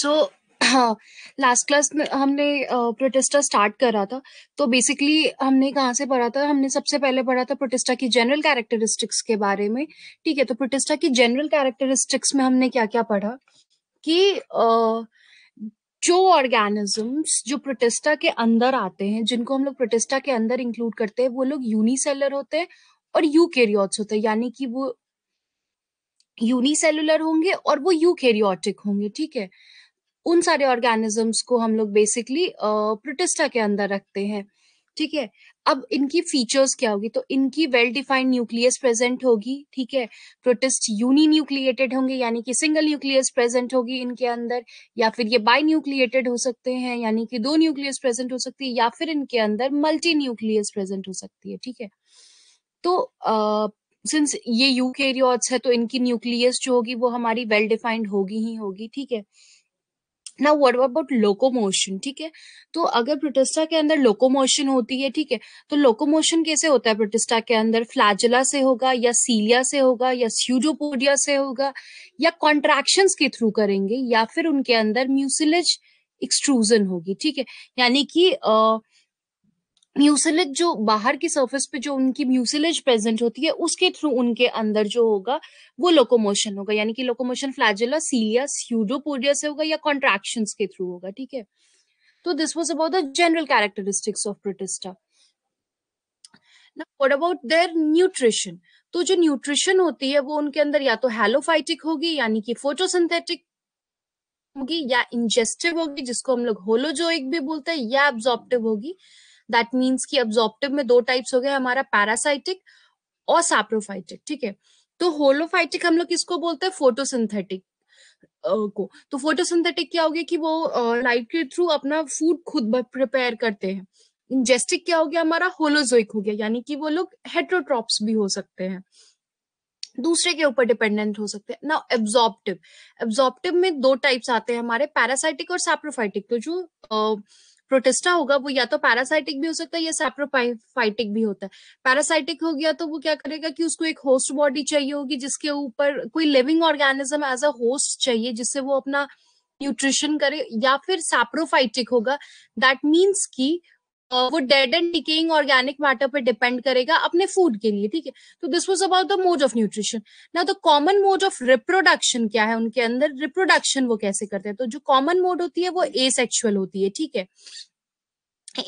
So last class में हमने Protista start करा था तो बेसिकली हमने कहाँ से पढ़ा था हमने सबसे पहले पढ़ा था प्रोटेस्टा की जनरल कैरेक्टरिस्टिक्स के बारे में ठीक है तो प्रोटेस्टा की जनरल कैरेक्टरिस्टिक्स में हमने क्या क्या पढ़ा कि uh, जो ऑर्गेनिजम्स जो प्रोटेस्टा के अंदर आते हैं जिनको हम लोग प्रोटेस्टा के अंदर इंक्लूड करते हैं वो लोग यूनिसेलर होते हैं और यू होते हैं यानी कि वो यूनिसेलुलर होंगे और वो यूकेरियोटिक होंगे ठीक है उन सारे ऑर्गेनिजम्स को हम लोग बेसिकली प्रोटेस्टा के अंदर रखते हैं ठीक है अब इनकी फीचर्स क्या होगी तो इनकी वेल डिफाइंड न्यूक्लियस प्रेजेंट होगी ठीक है प्रोटेस्ट यूनी न्यूक्लिएटेड होंगे यानी कि सिंगल न्यूक्लियस प्रेजेंट होगी इनके अंदर या फिर ये बाई न्यूक्लिएटेड हो सकते हैं यानी कि दो न्यूक्लियस प्रेजेंट हो सकती है या फिर इनके अंदर मल्टी न्यूक्लियस प्रेजेंट हो सकती है ठीक है तो अः सिंस ये यूकेरियोट्स है अच्छा, तो इनकी न्यूक्लियस जो होगी वो हमारी वेल डिफाइंड होगी ही होगी ठीक है ना वट अबाउट लोकोमोशन ठीक है तो अगर प्रोटेस्टा के अंदर लोकोमोशन होती है ठीक है तो लोकोमोशन कैसे होता है प्रोटेस्टा के अंदर फ्लैजला से होगा या सीलिया से होगा या स्यूडोपोडिया से होगा या कॉन्ट्रेक्शन के थ्रू करेंगे या फिर उनके अंदर म्यूसिलेज एक्सट्रूजन होगी ठीक है यानी कि अः म्यूसिलेज जो बाहर की सरफेस पे जो उनकी म्यूसिलेज प्रेजेंट होती है उसके थ्रू उनके अंदर जो होगा वो लोकोमोशन होगा यानी कि लोकोमोशन फ्लैजेला सीलिया स्यूडोपोडिया से होगा या कॉन्ट्रैक्शन के थ्रू होगा ठीक है तो this was about the general characteristics of Protista what about their nutrition तो जो न्यूट्रिशन होती है वो उनके अंदर या तो हेलोफाइटिक होगी यानी कि फोटोसिंथेटिक होगी या इंजेस्टिव होगी जिसको हम लोग होलोजोइक भी बोलते हैं या एब्जॉर्प्टिव होगी दैट मीन्स कि ऑब्जॉर्प्टिव में दो टाइप्स हो गए हमारा पैरासाइटिक और सैप्रोफाइटिक ठीक है तो होलोफाइटिक हम लोग किसको बोलते हैं फोटोसिंथेटिक को तो फोटोसिंथेटिक क्या होगी कि वो लाइट के थ्रू अपना फूड खुद प्रिपेयर करते हैं इंजेस्टिक क्या हो गया हमारा होलोजोइक हो गया यानी कि वो लोग हेट्रोट्रॉप्स भी हो सकते हैं दूसरे के ऊपर डिपेंडेंट हो सकते हैं ना एब्जॉर्प्टिव एब्जॉर्प्टिव में दो टाइप्स आते हैं हमारे पैरासाइटिक और सैप्रोफाइटिक तो जो uh, प्रोटेस्टा होगा वो या तो पैरासाइटिक भी हो सकता है या सैप्रोफाइटिक भी होता है पैरासाइटिक हो गया तो वो क्या करेगा कि उसको एक होस्ट बॉडी चाहिए होगी जिसके ऊपर कोई living organism as a host चाहिए जिससे वो अपना न्यूट्रिशन करे या फिर सैप्रोफाइटिक होगा दैट मीन्स की वो dead and decaying organic matter पर डिपेंड करेगा अपने फूड के लिए ठीक है तो this was about the mode of nutrition no the common mode of reproduction क्या है उनके अंदर रिप्रोडक्शन वो कैसे करते हैं तो जो कॉमन मोड होती है वो एसेक्सुअल होती है ठीक है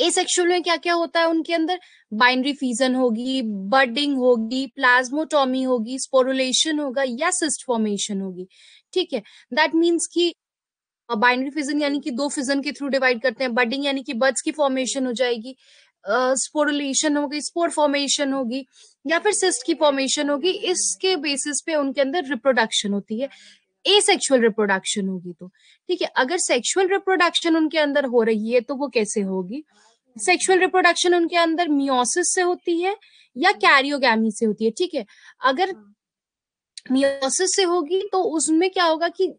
एसेक्सुअल में क्या क्या होता है उनके अंदर बाइनरी फीजन होगी बर्डिंग होगी प्लाज्मोटॉमी होगी स्पोरुलेशन होगा या सिस्ट फॉर्मेशन होगी ठीक है दैट मीन्स की बाइनरी फिजन यानी कि दो फिजन के थ्रू डिवाइड करते हैं बडिंग यानी कि बर्ड्स की फॉर्मेशन हो जाएगी स्पोरुलेशन uh, होगी स्पोर फॉर्मेशन होगी या फिर सिस्ट की फॉर्मेशन होगी इसके बेसिस पे उनके अंदर रिप्रोडक्शन होती है ए सेक्शुअल रिप्रोडक्शन होगी तो ठीक है अगर सेक्शुअल रिप्रोडक्शन उनके अंदर हो रही है तो वो कैसे होगी सेक्सुअल रिप्रोडक्शन उनके अंदर मियोसिस से होती है या कैरियोगी से होती है ठीक है अगर मियोसिस हाँ। से होगी तो उसमें क्या होगा कि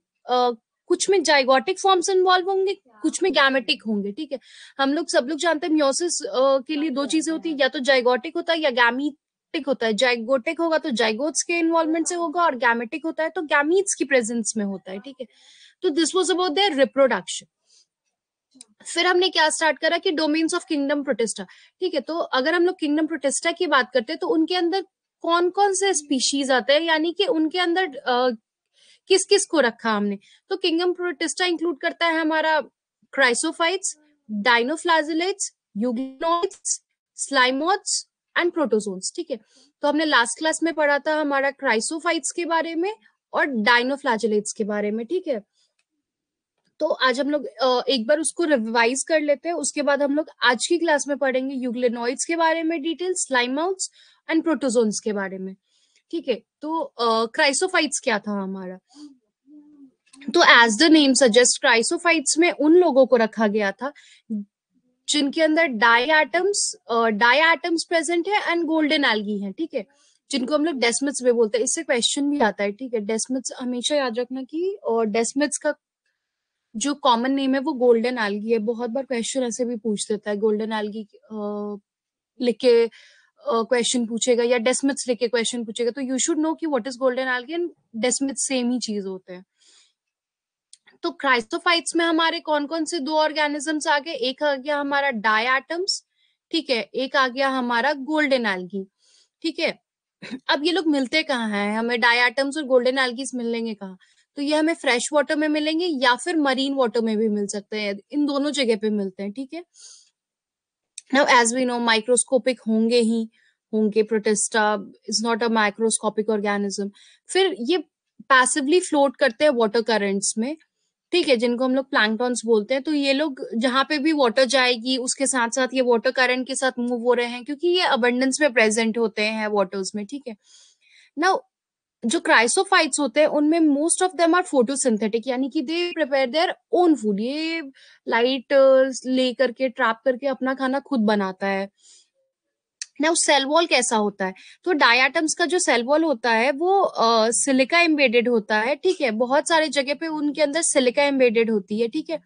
कुछ में जाइगोटिक फॉर्म्स इन्वॉल्व होंगे कुछ में गैमेटिक होंगे ठीक है हम लोग सब लोग जानते हैं म्योसिस के लिए दो चीजें होती है या तो जाइगोटिक होता है या गैमी होता है जाइगोटिक होगा तो जाइगोट्स के इन्वॉल्वमेंट से होगा और गैमेटिक होता है तो गैमीट्स की प्रेजेंस में होता है ठीक है तो this was about their reproduction फिर हमने क्या स्टार्ट करा कि डोमेन्स ऑफ किंगडम प्रोटेस्टा ठीक है तो अगर हम लोग किंगडम प्रोटेस्टा की बात करते हैं तो उनके अंदर कौन कौन से स्पीशीज आते हैं यानी कि उनके अंदर किस किस को रखा हमने तो किंगम प्रोटिस्टा इंक्लूड करता है हमारा chrysophytes dinoflagellates euglenoids slime moulds and protozoans ठीक है तो हमने लास्ट क्लास में पढ़ा था हमारा क्राइसोफाइट्स के बारे में और डाइनोफ्लाजिलेट्स के बारे में ठीक है तो आज हम लोग एक बार उसको रिवाइज कर लेते हैं उसके बाद हम लोग आज की क्लास में पढ़ेंगे यूग्लेनॉइड्स के बारे में डिटेल्स स्लाइमोट्स एंड प्रोटोजोन्स के बारे में ठीक है तो क्राइसोफाइट्स क्या था हमारा तो as the name suggest chrysophytes में उन लोगों को रखा गया था जिनके अंदर diatoms diatoms present है एंड गोल्डन एल्गी है ठीक है जिनको हम लोग डेस्मिट्स में बोलते हैं इससे क्वेश्चन भी आता है ठीक है डेस्मिट्स हमेशा याद रखना कि और डेस्मिट्स का जो कॉमन नेम है वो गोल्डन एल्गी है बहुत बार क्वेश्चन ऐसे भी पूछ देता है गोल्डन एल्गी लिख के क्वेश्चन पूछेगा या डेस्मिथ्स लेके क्वेश्चन पूछेगा तो यू शुड नो कि what is golden algae and desmids same ही चीज होते हैं तो क्राइस्टोफाइट्स में हमारे कौन कौन से दो ऑर्गेनिजम्स आ गए एक आ गया हमारा एटम्स ठीक है एक आ गया हमारा गोल्डन एल्गी ठीक है अब ये लोग मिलते कहाँ हैं हमें एटम्स और गोल्डन एल्गीज मिलेंगे कहाँ तो ये हमें फ्रेश वाटर में मिलेंगे या फिर मरीन वाटर में भी मिल सकते हैं इन दोनों जगह पे मिलते हैं ठीक है थीके? now as we know microscopic होंगे ही होंगे protista is not a microscopic organism फिर ये पैसिवली फ्लोट करते हैं वाटर करंट्स में ठीक है जिनको हम लोग प्लैंकटॉन्स बोलते हैं तो ये लोग जहां पे भी वाटर जाएगी उसके साथ साथ ये वाटर करंट के साथ मूव हो रहे हैं क्योंकि ये अबंडेंस में प्रेजेंट होते हैं वाटर्स में ठीक है ना जो क्राइसोफाइट्स होते हैं उनमें most of them are photosynthetic यानी कि they prepare their own food ये लाइट ले करके ट्रैप करके अपना खाना खुद बनाता है ना सेल वॉल कैसा होता है तो डायाटम्स का जो सेल वॉल होता है वो सिलिका uh, एम्बेडेड होता है ठीक है बहुत सारे जगह पे उनके अंदर सिलिका एम्बेडेड होती है ठीक है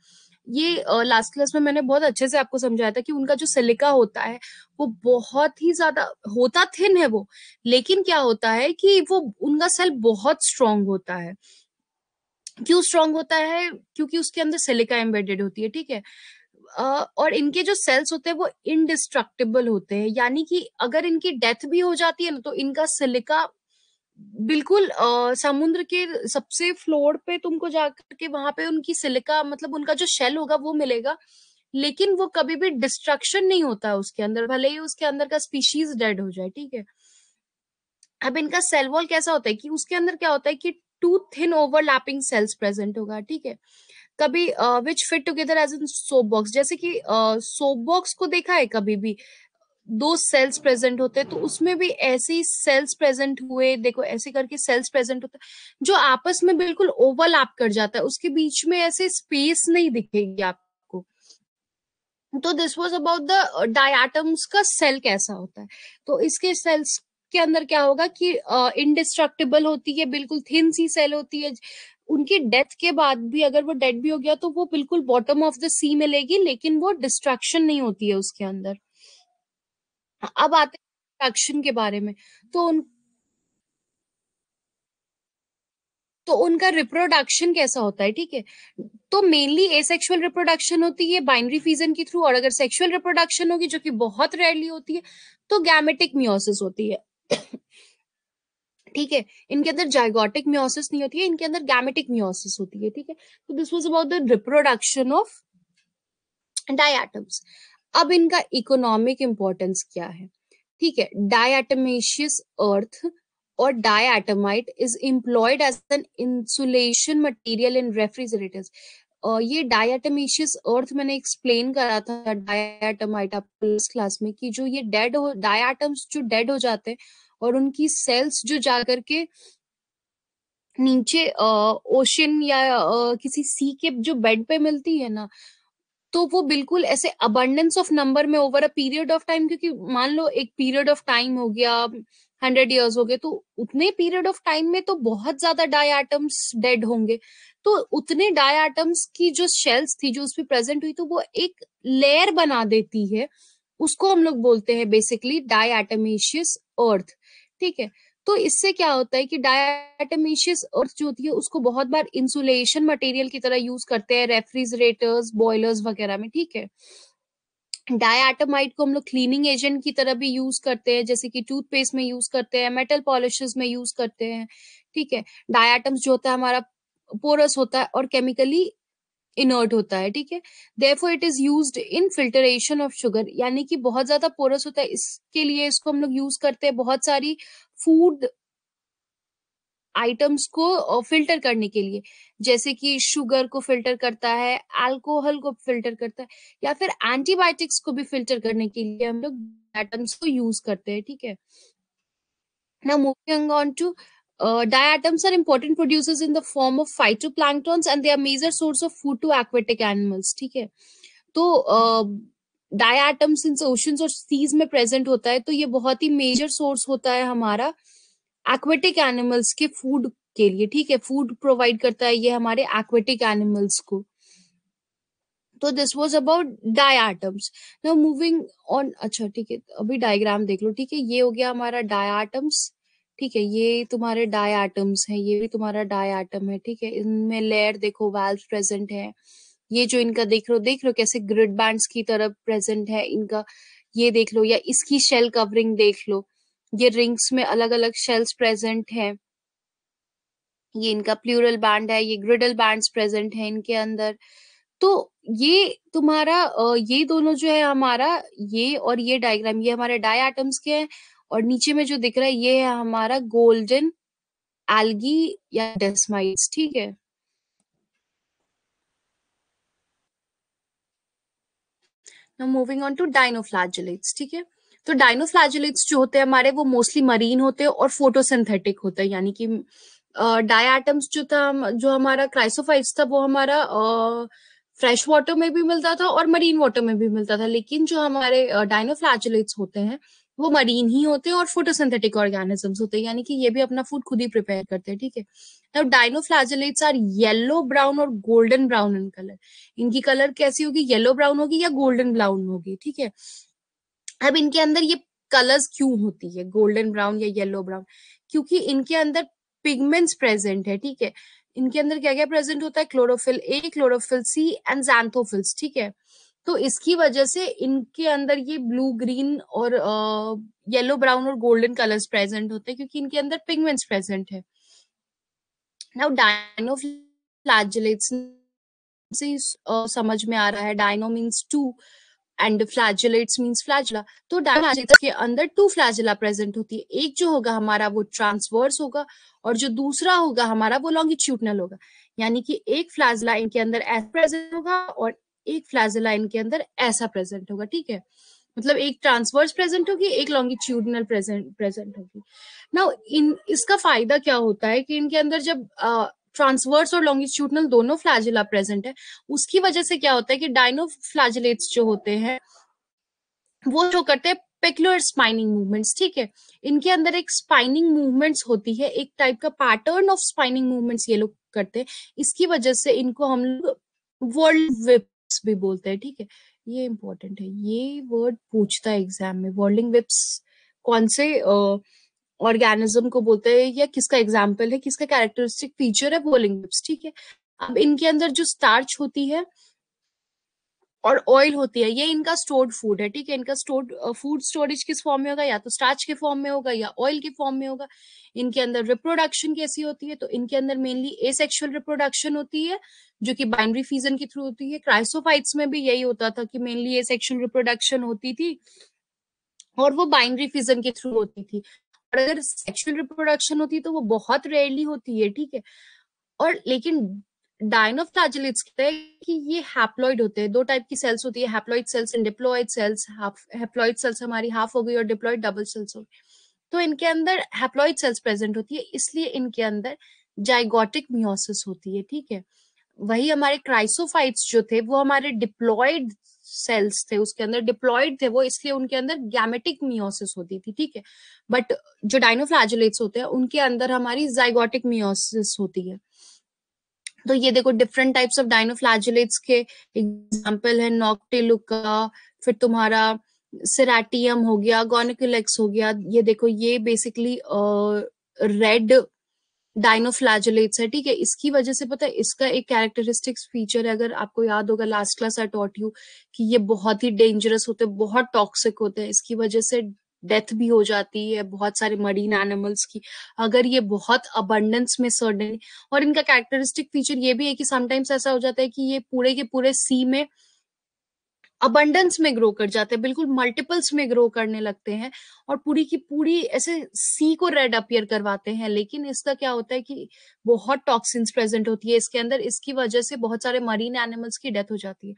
ये लास्ट क्लास में मैंने बहुत अच्छे से आपको समझाया था कि उनका जो सिलिका होता है वो बहुत ही ज्यादा होता थिन है वो लेकिन क्या होता है कि वो उनका सेल बहुत स्ट्रांग होता है क्यों स्ट्रांग होता है क्योंकि उसके अंदर सिलिका एम्बेडेड होती है ठीक है और इनके जो सेल्स होते हैं वो इनडिस्ट्रक्टिबल होते हैं यानी कि अगर इनकी डेथ भी हो जाती है ना तो इनका सिलिका बिल्कुल आ, समुद्र के सबसे फ्लोर पे तुमको जाकर के वहां पे उनकी सिलिका मतलब उनका जो शेल होगा वो मिलेगा लेकिन वो कभी भी डिस्ट्रक्शन नहीं होता उसके अंदर भले ही उसके अंदर का स्पीशीज डेड हो जाए ठीक है अब इनका सेल वॉल कैसा होता है कि उसके अंदर क्या होता है कि two thin overlapping cells present होगा ठीक है कभी which fit together as in soap box जैसे कि सोप uh, बॉक्स को देखा है कभी भी दो सेल्स प्रेजेंट होते हैं तो उसमें भी ऐसे ही सेल्स प्रेजेंट हुए देखो ऐसे करके सेल्स प्रेजेंट होते जो आपस में बिल्कुल ओवरलैप कर जाता है उसके बीच में ऐसे स्पेस नहीं दिखेगी आपको तो this was about the diatoms का सेल कैसा होता है तो इसके सेल्स के अंदर क्या होगा कि इनडिस्ट्रक्टेबल uh, होती है बिल्कुल थिन सी सेल होती है उनकी डेथ के बाद भी अगर वो डेड भी हो गया तो वो बिल्कुल बॉटम ऑफ द सी में लेगी लेकिन वो डिस्ट्रक्शन नहीं होती है उसके अंदर अब आते हैं के बारे में, तो उन तो उनका रिप्रोडक्शन कैसा होता है, ठीक है? तो मेनली एसेक्सुअल रिप्रोडक्शन होती है बाइनरी फीजन के थ्रू और अगर सेक्सुअल रिप्रोडक्शन होगी जो कि बहुत रेयरली होती है, तो गैमेटिक म्योसिस होती है। ठीक है? इनके अंदर जायगोटिक मेयोसिस नहीं होती है, इनके अंदर गैमेटिक मेयोसिस होती है, ठीक है? तो this was about the reproduction of diatoms अब इनका इकोनॉमिक इंपॉर्टेंस क्या है ठीक है डायटमेशियस अर्थ और diatomite is employed as an insulation material in refrigerators. Uh, ये डायटमेशियस अर्थ मैंने एक्सप्लेन करा था डायटमाइट क्लास में कि जो ये डेड हो डायटम्स जो डेड हो जाते हैं और उनकी सेल्स जो जाकर के नीचे ओशन या आ, किसी सी के जो बेड पे मिलती है ना तो वो बिल्कुल ऐसे अबंडेंस ऑफ नंबर में over a period of time क्योंकि मान लो एक पीरियड ऑफ टाइम हो गया हंड्रेड इयर्स हो गए तो उतने पीरियड ऑफ टाइम में तो बहुत ज्यादा डाई आइटम्स डेड होंगे तो उतने डाई आइटम्स की जो शेल्स थी जो उसमें प्रेजेंट हुई तो वो एक लेयर बना देती है उसको हम लोग बोलते हैं बेसिकली डाई एटमेशियस अर्थ ठीक है तो इससे क्या होता है कि डायटमिशियस अर्थ जो होती है उसको बहुत बार इंसुलेशन मटेरियल की तरह यूज करते हैं रेफ्रिजरेटर्स बॉयलर्स वगैरह में ठीक है डायटमाइट को हम लोग क्लीनिंग एजेंट की तरह भी यूज करते हैं जैसे कि टूथपेस्ट में यूज करते हैं मेटल पॉलिशेस में यूज करते हैं ठीक है डायटम्स जो होता है हमारा पोरस होता है और केमिकली इनर्ट होता है ठीक है therefore it is use in filtration of sugar यानी कि बहुत ज्यादा पोरस होता है इसके लिए इसको हम लोग यूज करते हैं बहुत सारी फूड आइटम्स को फिल्टर करने के लिए जैसे कि शुगर को फिल्टर करता है अल्कोहल को फिल्टर करता है या फिर एंटीबायोटिक्स को भी फिल्टर करने के लिए हम लोग डायटम्स को यूज करते हैं ठीक है ना moving on to diatoms are important producers in the form of phytoplanktons and they are major source of food to aquatic animals ठीक है तो uh, डायाटम्स इन ओशन और सीज में प्रेजेंट होता है तो ये बहुत ही मेजर सोर्स होता है हमारा एक्वेटिक एनिमल्स के फूड के लिए ठीक है फूड प्रोवाइड करता है ये हमारे एक्वेटिक एनिमल्स को तो this was about diatoms now moving on अच्छा ठीक है अभी डायग्राम देख लो ठीक है ये हो गया हमारा डायाटम्स ठीक है ये तुम्हारे डायाटम्स है ये भी तुम्हारा डायाटम है ठीक है इनमें लेयर देखो वाल्व प्रेजेंट है ये जो इनका देख रहे हो देख रहे हो कैसे ग्रिड बैंड्स की तरफ प्रेजेंट है इनका ये देख लो या इसकी शेल कवरिंग देख लो ये रिंग्स में अलग अलग शेल्स प्रेजेंट है ये इनका प्लूरल बैंड है ये ग्रिडल बैंड्स प्रेजेंट है इनके अंदर तो ये तुम्हारा ये दोनों जो है हमारा ये और ये डायग्राम ये हमारे डाई एटम्स के हैं और नीचे में जो दिख रहा है ये है हमारा गोल्डन एल्गी या डेस्माइट्स ठीक है मूविंग ऑन टू डाइनोफ्लैजुलेट्स ठीक है तो डाइनोफ्लैजुलेट्स जो होते हैं हमारे वो मोस्टली मरीन होते हैं और फोटोसिंथेटिक होते हैं यानी कि डायटम्स uh, जो था जो हमारा क्राइसोफाइट्स था वो हमारा फ्रेश uh, वाटर में भी मिलता था और मरीन वाटर में भी मिलता था लेकिन जो हमारे डाइनोफ्लैजुलेट्स uh, होते हैं वो मरीन ही होते हैं और फोटोसिंथेटिक ऑर्गेनिजम्स होते हैं यानी कि ये भी अपना फूड खुद ही प्रिपेयर करते हैं ठीक है थीके? Now dinoflagellates are yellow brown और golden brown in color. इनकी color कैसी होगी yellow brown होगी या golden brown होगी ठीक है अब इनके अंदर ये कलर्स क्यों होती है गोल्डन ब्राउन या येलो ब्राउन क्योंकि इनके अंदर पिगमेंट्स प्रेजेंट है ठीक है इनके अंदर क्या क्या प्रेजेंट होता है chlorophyll A chlorophyll C and xanthophylls ठीक है तो इसकी वजह से इनके अंदर ये ब्लू ग्रीन और येलो ब्राउन और गोल्डन कलर्स प्रेजेंट होते हैं क्योंकि इनके अंदर पिगमेंट्स प्रेजेंट है डायनो dinoflagellates से uh, समझ में आ रहा है dino means two and flagellates means flagella तो डायनाजेटा के अंदर टू फ्लैजुला प्रेजेंट होती है एक जो होगा हमारा वो ट्रांसवर्स होगा और जो दूसरा होगा हमारा वो लॉन्गिट्यूडनल होगा यानी कि एक फ्लैजुला इनके अंदर ऐसा प्रेजेंट होगा और एक फ्लैजुला इनके अंदर ऐसा प्रेजेंट होगा ठीक है मतलब एक ट्रांसवर्स प्रेजेंट होगी एक लॉन्गिट्यूडनल प्रेजेंट प्रेजेंट होगी ना इन इसका फायदा क्या होता है कि इनके अंदर जब ट्रांसवर्स और लॉन्गिट्यूडनल दोनों फ्लैजिला प्रेजेंट है उसकी वजह से क्या होता है कि डायनो फ्लैजिलेट्स जो होते हैं वो जो करते हैं पेक्युलर स्पाइनिंग मूवमेंट्स ठीक है इनके अंदर एक स्पाइनिंग मूवमेंट्स होती है एक टाइप का पैटर्न ऑफ स्पाइनिंग मूवमेंट्स ये लोग करते हैं इसकी वजह से इनको हम लोग वर्ल्ड विप्स भी बोलते हैं ठीक है थीके? ये इम्पोर्टेंट है ये वर्ड पूछता है एग्जाम में वर्ल्डिंग विप्स कौन से ऑर्गेनिज्म को बोलते हैं या किसका एग्जाम्पल है किसका कैरेक्टरिस्टिक फीचर है वर्लिंग विप्स ठीक है अब इनके अंदर जो स्टार्च होती है और ऑयल होती है ये इनका स्टोर्ड फूड है ठीक है इनका स्टोर्ड फूड स्टोरेज किस फॉर्म में होगा या तो स्टार्च के फॉर्म में होगा या ऑयल के फॉर्म में होगा इनके अंदर रिप्रोडक्शन कैसी होती है तो इनके अंदर मेनली एसेक्सुअल रिप्रोडक्शन होती है जो कि बाइनरी फीजन के थ्रू होती है क्राइसोफाइट्स में भी यही होता था कि मेनली एसेक्सुअल रिप्रोडक्शन होती थी और वो बाइनरी फीजन के थ्रू होती थी और अगर सेक्शुअल रिप्रोडक्शन होती है तो वो बहुत रेयरली होती है ठीक है और लेकिन डायनोफ्लाजिलिट्स है कि ये हैप्लॉइड होते हैं दो टाइप की सेल्स होती है haploid cells and diploid cells haploid cells हमारी हाफ हो गई और डिप्लॉइड डबल सेल्स हो गई तो इनके अंदर हैप्लॉइड सेल्स प्रेजेंट होती है इसलिए इनके अंदर जाइगोटिक मियोसिस होती है ठीक है वही हमारे क्राइसोफाइट्स जो थे वो हमारे डिप्लॉयड सेल्स थे उसके अंदर डिप्लॉयड थे वो इसलिए उनके अंदर गैमेटिक मियोसिस होती थी ठीक है बट जो डायनोफ्लैजुलेट्स होते हैं उनके अंदर हमारी जाइगोटिक मियोसिस होती है तो ये देखो डिफरेंट टाइप्स ऑफ डाइनोफ्लैजुलेट्स के एग्जाम्पल है नॉक्टिलुका फिर तुम्हारा सिराटियम हो गया गोनिकुलेक्स हो गया ये देखो ये बेसिकली रेड डाइनोफ्लैजुलेट्स है ठीक है इसकी वजह से पता है इसका एक कैरेक्टरिस्टिक्स फीचर है अगर आपको याद होगा last class I taught you कि ये बहुत ही डेंजरस होते हैं बहुत टॉक्सिक होते हैं इसकी वजह से डेथ भी हो जाती है बहुत सारे मरीन एनिमल्स की अगर ये बहुत अबंडेंस में सर्डन और इनका कैरेक्टरिस्टिक फीचर ये भी है कि समटाइम्स ऐसा हो जाता है कि ये पूरे के पूरे सी में अबंडेंस में ग्रो कर जाते हैं बिल्कुल मल्टीपल्स में ग्रो करने लगते हैं और पूरी की पूरी ऐसे सी को रेड अपियर करवाते हैं लेकिन इसका क्या होता है कि बहुत टॉक्सिन्स प्रेजेंट होती है इसके अंदर इसकी वजह से बहुत सारे मरीन एनिमल्स की डेथ हो जाती है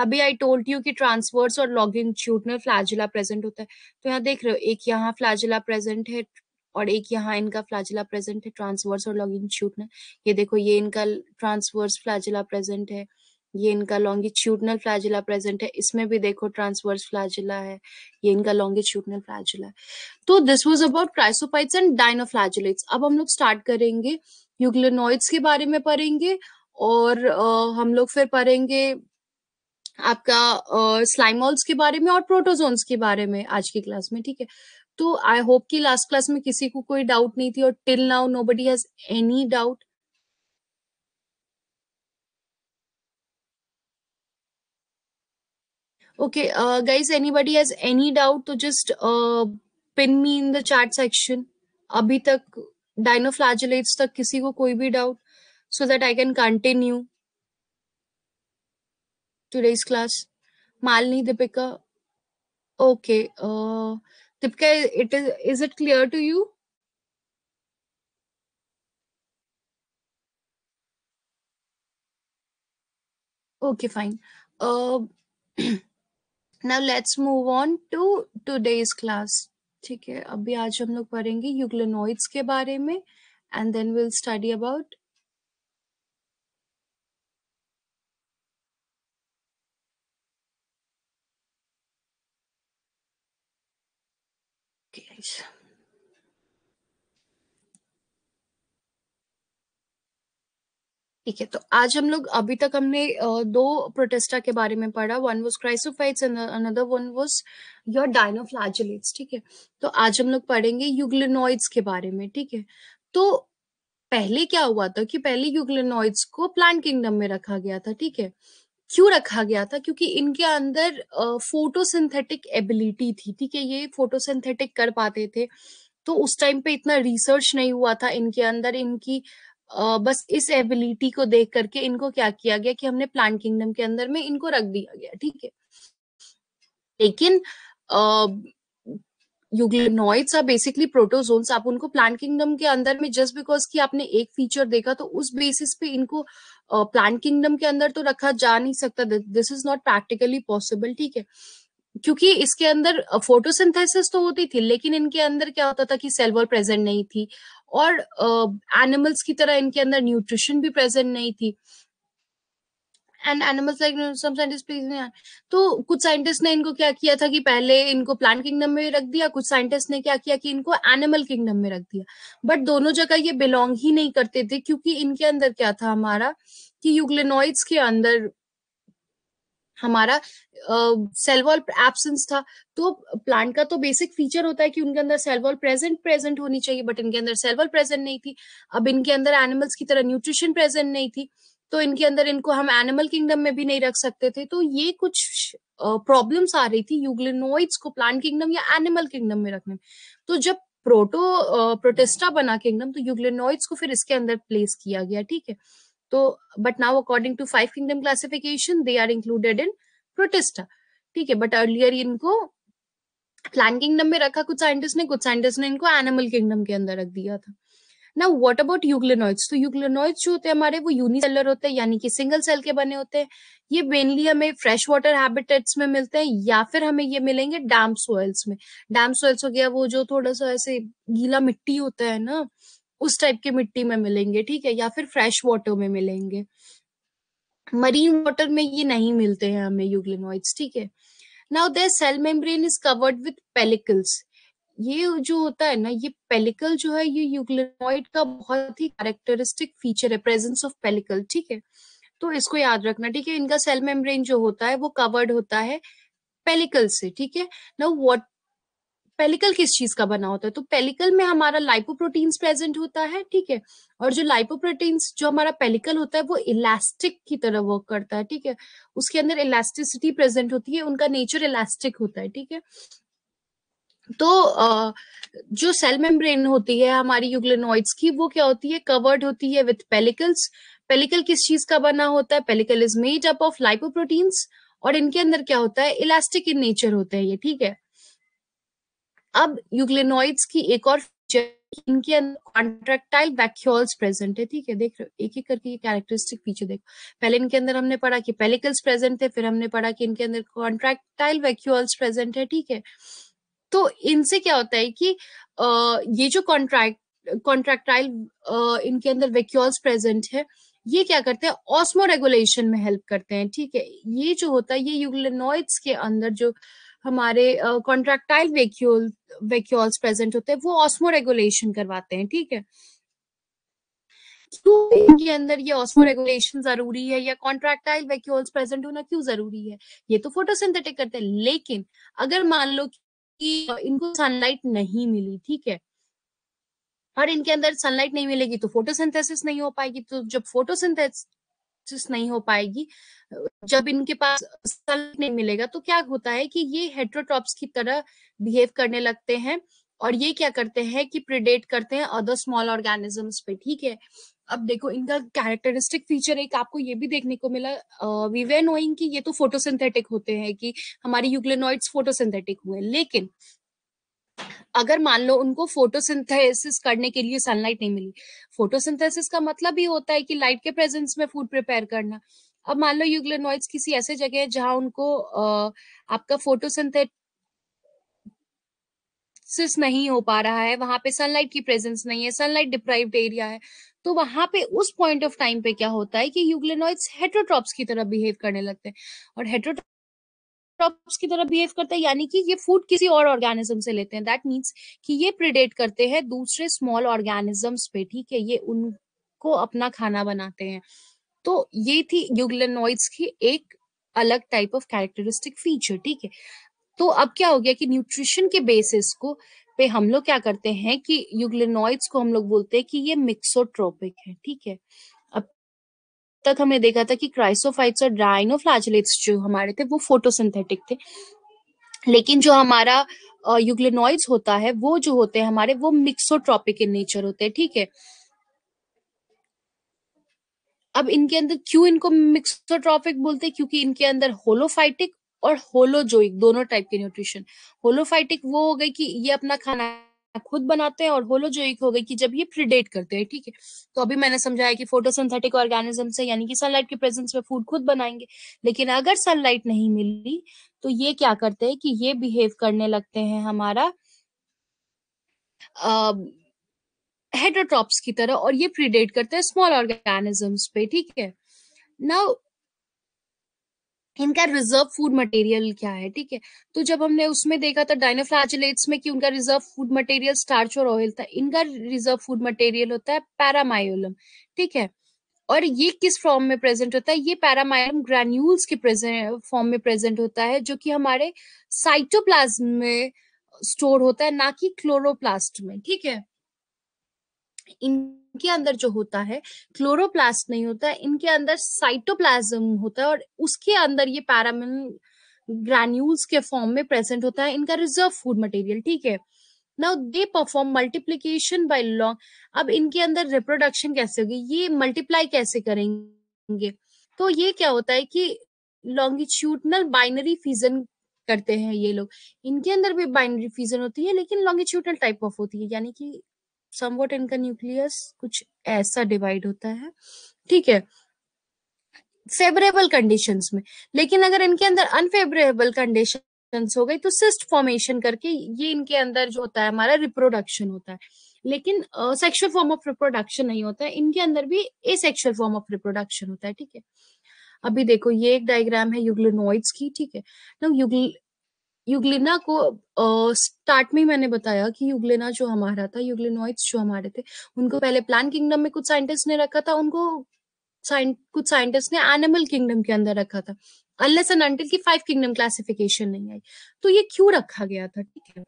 अभी आई टोल्ड यू कि ट्रांसवर्स और लॉगिंग शूट में फ्लैजिला प्रेजेंट होता है तो यहाँ देख रहे हो एक यहाँ फ्लैजिला प्रेजेंट है और एक यहाँ इनका फ्लैजिला प्रेजेंट है ट्रांसवर्स और लॉगिंग शूट में ये देखो ये इनका ट्रांसवर्स फ्लैजिला प्रेजेंट है ये इनका लॉन्गिट्यूडनल फ्लैजिला प्रेजेंट है इसमें भी देखो ट्रांसवर्स फ्लैजिला है ये इनका लॉन्गिट्यूडनल फ्लैजिला है तो this was about chrysophytes and dinoflagellates अब हम लोग स्टार्ट करेंगे यूग्लेनोइड्स के बारे में पढ़ेंगे और आ, हम लोग फिर पढ़ेंगे आपका स्लाइमोल्स uh, के बारे में और प्रोटोजोन्स के बारे में आज की क्लास में ठीक है तो आई होप कि लास्ट क्लास में किसी को कोई डाउट नहीं थी और till now nobody has any doubt okay guys anybody has any doubt तो just pin me in the chat section अभी तक डायनोफ्लाजिलेट्स तक किसी को कोई भी doubt so that I can continue today's class? Malini dipika Okay. Uh, dipika it is, is it clear to you? Okay, fine. Uh, now let's move on to today's class. ठीक है अभी आज हम लोग पढ़ेंगे यूग्लेनोइड्स के बारे में and then will study about please. ठीक है तो आज हम लोग अभी तक हमने दो प्रोटेस्टा के बारे में पढ़ा one was chrysophytes and another one was your dinoflagellates ठीक है तो आज हम लोग पढ़ेंगे यूग्लेनोइड्स के बारे में ठीक है तो पहले क्या हुआ था कि पहले यूग्लेनोइड्स को प्लांट किंगडम में रखा गया था ठीक है क्यों रखा गया था क्योंकि इनके अंदर फोटोसिंथेटिक एबिलिटी थी ठीक है ये फोटोसिंथेटिक कर पाते थे तो उस टाइम पे इतना रिसर्च नहीं हुआ था इनके अंदर इनकी आ, बस इस एबिलिटी को देख करके इनको क्या किया गया कि हमने प्लांट किंगडम के अंदर में इनको रख दिया गया ठीक है लेकिन यूग्लेनॉइड्स आर बेसिकली प्रोटोजोन्स आप उनको प्लांट किंगडम के अंदर में जस्ट बिकॉज कि आपने एक फीचर देखा तो उस बेसिस पे इनको प्लांट uh, किंगडम के अंदर तो रखा जा नहीं सकता this is not practically possible ठीक है क्योंकि इसके अंदर फोटोसिंथेसिस तो होती थी लेकिन इनके अंदर क्या होता था कि सेल वॉल प्रेजेंट नहीं थी और एनिमल्स uh, की तरह इनके अंदर न्यूट्रिशन भी प्रेजेंट नहीं थी and animals like some scientist please नहीं तो कुछ साइंटिस्ट ने इनको क्या किया था कि पहले इनको प्लांट किंगडम में रख दिया कुछ साइंटिस्ट ने क्या किया कि इनको एनिमल किंगडम में रख दिया बट दोनों जगह ये बिलोंग ही नहीं करते थे क्योंकि इनके अंदर क्या था हमारा कि यूग्लेनोइड्स के अंदर हमारा सेलवॉल वॉल एब्सेंस था तो प्लांट का तो बेसिक फीचर होता है कि उनके अंदर सेलवॉल प्रेजेंट प्रेजेंट होनी चाहिए बट इनके अंदर सेलवॉल प्रेजेंट नहीं थी अब इनके अंदर एनिमल्स की तरह न्यूट्रिशन प्रेजेंट नहीं थी तो इनके अंदर इनको हम एनिमल किंगडम में भी नहीं रख सकते थे तो ये कुछ प्रॉब्लम्स आ रही थी यूग्लिनोइड्स को प्लांट किंगडम या एनिमल किंगडम में रखने में तो जब प्रोटो प्रोटेस्टा बना किंगडम तो यूग्लिनोइड्स को फिर इसके अंदर प्लेस किया गया ठीक है तो but now according to five kingdom classification they are included in protista ठीक है बट अर्लियर इनको प्लांट किंगडम में रखा कुछ साइंटिस्ट ने कुछ साइंटिस्ट ने इनको एनिमल किंगडम के अंदर रख दिया था ना वॉट अबाउट यूग्लेनॉइड्स तो यूग्लेनॉइड्स जो होते हैं हमारे वो यूनिसेलर होते हैं यानी कि सिंगल सेल के बने होते हैं ये मेनली हमें फ्रेश वाटर हैबिटेट्स में मिलते हैं या फिर हमें ये मिलेंगे डैम सोयल्स में डैम सोयल्स हो गया वो जो थोड़ा सा ऐसे गीला मिट्टी होता है ना उस टाइप के मिट्टी में मिलेंगे ठीक है या फिर फ्रेश वाटर में मिलेंगे मरीन वाटर में ये नहीं मिलते हैं हमें यूग्लेनॉइड्स ठीक है now their cell membrane is covered with pellicles ये जो होता है ना ये पेलिकल जो है ये यूक्लिनोइड का बहुत ही कैरेक्टरिस्टिक फीचर है प्रेजेंस ऑफ पेलिकल ठीक है तो इसको याद रखना ठीक है इनका सेल मेम्ब्रेन जो होता है वो कवर्ड होता है पेलिकल से ठीक है ना व्हाट पेलिकल किस चीज का बना होता है तो पेलिकल में हमारा लाइपोप्रोटीन्स प्रेजेंट होता है ठीक है और जो लाइपोप्रोटीन्स जो हमारा पेलिकल होता है वो इलास्टिक की तरह वर्क करता है ठीक है उसके अंदर इलास्टिसिटी प्रेजेंट होती है उनका नेचर इलास्टिक होता है ठीक है तो जो सेल मेम्ब्रेन होती है हमारी यूग्लेनोइड्स की वो क्या होती है कवर्ड होती है विथ पेलिकल्स पेलिकल किस चीज का बना होता है pellicle is made up of lipoproteins और इनके अंदर क्या होता है इलास्टिक इन नेचर होते हैं ये ठीक है अब यूग्लेनोइड्स की एक और इनके अंदर कॉन्ट्रेक्टाइल वैक्यूल्स प्रेजेंट है ठीक है देख रहे हो एक एक करके ये कैरेक्टरिस्टिक फीचर देखो पहले इनके अंदर हमने पढ़ा कि पेलिकल्स प्रेजेंट थे फिर हमने पढ़ा कि इनके अंदर कॉन्ट्रेक्टाइल वैक्यूल्स प्रेजेंट है ठीक है तो इनसे क्या होता है कि ये जो कॉन्ट्रैक्ट कॉन्ट्रैक्टाइल इनके अंदर वेक्यूल्स प्रेजेंट है ये क्या करते हैं ऑस्मो रेगुलेशन में हेल्प करते हैं ठीक है ये जो होता है ये यूग्लेनोइड्स के अंदर जो हमारे कॉन्ट्रैक्टाइल वेक्यूल वेक्यूल्स प्रेजेंट होते हैं वो ऑस्मो रेगुलेशन करवाते हैं ठीक है क्यों इनके अंदर ये ऑस्मो रेगुलेशन जरूरी है या कॉन्ट्रैक्टाइल वेक्यूल्स प्रेजेंट होना क्यों जरूरी है ये तो फोटोसिंथेटिक करते हैं लेकिन अगर मान लो कि कि इनको सनलाइट नहीं मिली ठीक है और इनके अंदर सनलाइट नहीं मिलेगी तो फोटोसिंथेसिस नहीं हो पाएगी तो जब फोटोसिंथेसिस नहीं हो पाएगी जब इनके पास सनलाइट नहीं मिलेगा तो क्या होता है कि ये हेट्रोट्रॉप्स की तरह बिहेव करने लगते हैं और ये क्या करते हैं कि प्रिडेट करते हैं अदर स्मॉल ऑर्गेनिजम्स पे ठीक है अब देखो इनका कैरेक्टरिस्टिक फीचर एक आपको ये भी देखने को मिला वी वे नोइंग की ये तो फोटोसिंथेटिक होते हैं कि हमारे यूक्लेनॉइड्स फोटोसिंथेटिक हुए लेकिन अगर मान लो उनको फोटोसिंथेसिस करने के लिए सनलाइट नहीं मिली फोटोसिंथेसिस का मतलब ही होता है कि लाइट के प्रेजेंस में फूड प्रिपेयर करना अब मान लो यूग्लेनोइड्स किसी ऐसे जगह है जहां उनको आ, आपका फोटोसिंथेट एक्सेस नहीं हो पा रहा है वहां पे सनलाइट की प्रेजेंस नहीं है सनलाइट डिप्राइव्ड एरिया है तो वहां पे उस पॉइंट ऑफ टाइम पे क्या होता है कि यूग्लेनॉइड्स हेट्रोट्रॉप्स की तरह बिहेव करने लगते हैं और हेट्रोट्रॉप्स की तरह बिहेव करते हैं यानी कि ये फूड किसी और ऑर्गेनिज्म से लेते हैं दैट मीन्स कि ये प्रिडेट करते हैं दूसरे स्मॉल ऑर्गेनिजम्स पे ठीक है ये उनको अपना खाना बनाते हैं तो ये थी यूग्लेनोइड्स की एक अलग टाइप ऑफ कैरेक्टरिस्टिक फीचर ठीक है तो अब क्या हो गया कि न्यूट्रिशन के बेसिस को पे हम लोग क्या करते हैं कि यूग्लेनॉइड्स को हम लोग बोलते हैं कि ये मिक्सोट्रोपिक है ठीक है अब तक हमने देखा था कि क्राइसोफाइट्स और डायनोफ्लाजिलेट्स जो हमारे थे वो फोटोसिंथेटिक थे लेकिन जो हमारा युगलेनॉइड्स होता है वो जो होते हैं हमारे वो मिक्सोट्रॉपिक इन नेचर होते हैं ठीक है अब इनके अंदर क्यों इनको मिक्सोट्रॉपिक बोलते हैं क्योंकि इनके अंदर होलोफाइटिक और होलोजोइक दोनों टाइप के न्यूट्रिशन होलोफाइटिक वो हो गई कि ये अपना खाना खुद बनाते हैं और होलोजोइक हो गई कि जब ये प्रिडेट करते हैं ठीक है तो अभी मैंने समझाया कि फोटोसिंथेटिक ऑर्गेनिज्म से यानी कि सनलाइट के प्रेजेंस में फूड खुद बनाएंगे लेकिन अगर सनलाइट नहीं मिली तो ये क्या करते हैं कि ये बिहेव करने लगते हैं हमारा आ, की तरह और ये प्रिडेट करते हैं स्मॉल ऑर्गेनिजम्स पे ठीक है नाउ इनका रिजर्व फूड मटेरियल क्या है ठीक है तो जब हमने उसमें देखा था डायनोफ्लाजिलेट्स में कि उनका रिजर्व फूड मटेरियल स्टार्च और ऑयल था इनका रिजर्व फूड मटेरियल होता है पैरामायोलम ठीक है और ये किस फॉर्म में प्रेजेंट होता है ये पैरामायोलम ग्रैन्यूल्स के फॉर्म में प्रेजेंट होता है जो कि हमारे साइटोप्लाज्म में स्टोर होता है ना कि क्लोरोप्लास्ट में ठीक है इनके अंदर जो होता है क्लोरोप्लास्ट नहीं होता है इनके अंदर साइटोप्लाज्म होता है और उसके अंदर ये पैरामिन ग्रैन्यूल्स के फॉर्म में प्रेजेंट होता है इनका रिजर्व फूड मटेरियल ठीक है now they perform multiplication by long अब इनके अंदर रिप्रोडक्शन कैसे होगी ये मल्टीप्लाई कैसे करेंगे तो ये क्या होता है कि लॉन्गिट्यूडनल बाइनरी फीजन करते हैं ये लोग इनके अंदर भी बाइनरी फीजन होती है लेकिन लॉन्गिट्यूडनल टाइप ऑफ होती है यानी कि समवट इनका न्यूक्लियस कुछ ऐसा डिवाइड होता है ठीक है फेवरेबल कंडीशंस में लेकिन अगर इनके अंदर अनफेवरेबल कंडीशन हो गई तो सिस्ट फॉर्मेशन करके ये इनके अंदर जो होता है हमारा रिप्रोडक्शन होता है लेकिन सेक्सुअल फॉर्म ऑफ रिप्रोडक्शन नहीं होता है इनके अंदर भी asexual form of reproduction होता है ठीक है अभी देखो ये एक डायग्राम है युगलोनोइड्स की ठीक है ना तो युगल युगलिना को स्टार्ट में मैंने बताया कि युगलिना जो हमारा था युगलिनोइड्स जो हमारे थे उनको पहले प्लान किंगडम में कुछ साइंटिस्ट ने रखा था उनको कुछ साइंटिस्ट ने एनिमल किंगडम के अंदर रखा था अनलेस एंड अंटिल की फाइव किंगडम क्लासिफिकेशन नहीं आई तो ये क्यों रखा गया था ठीक है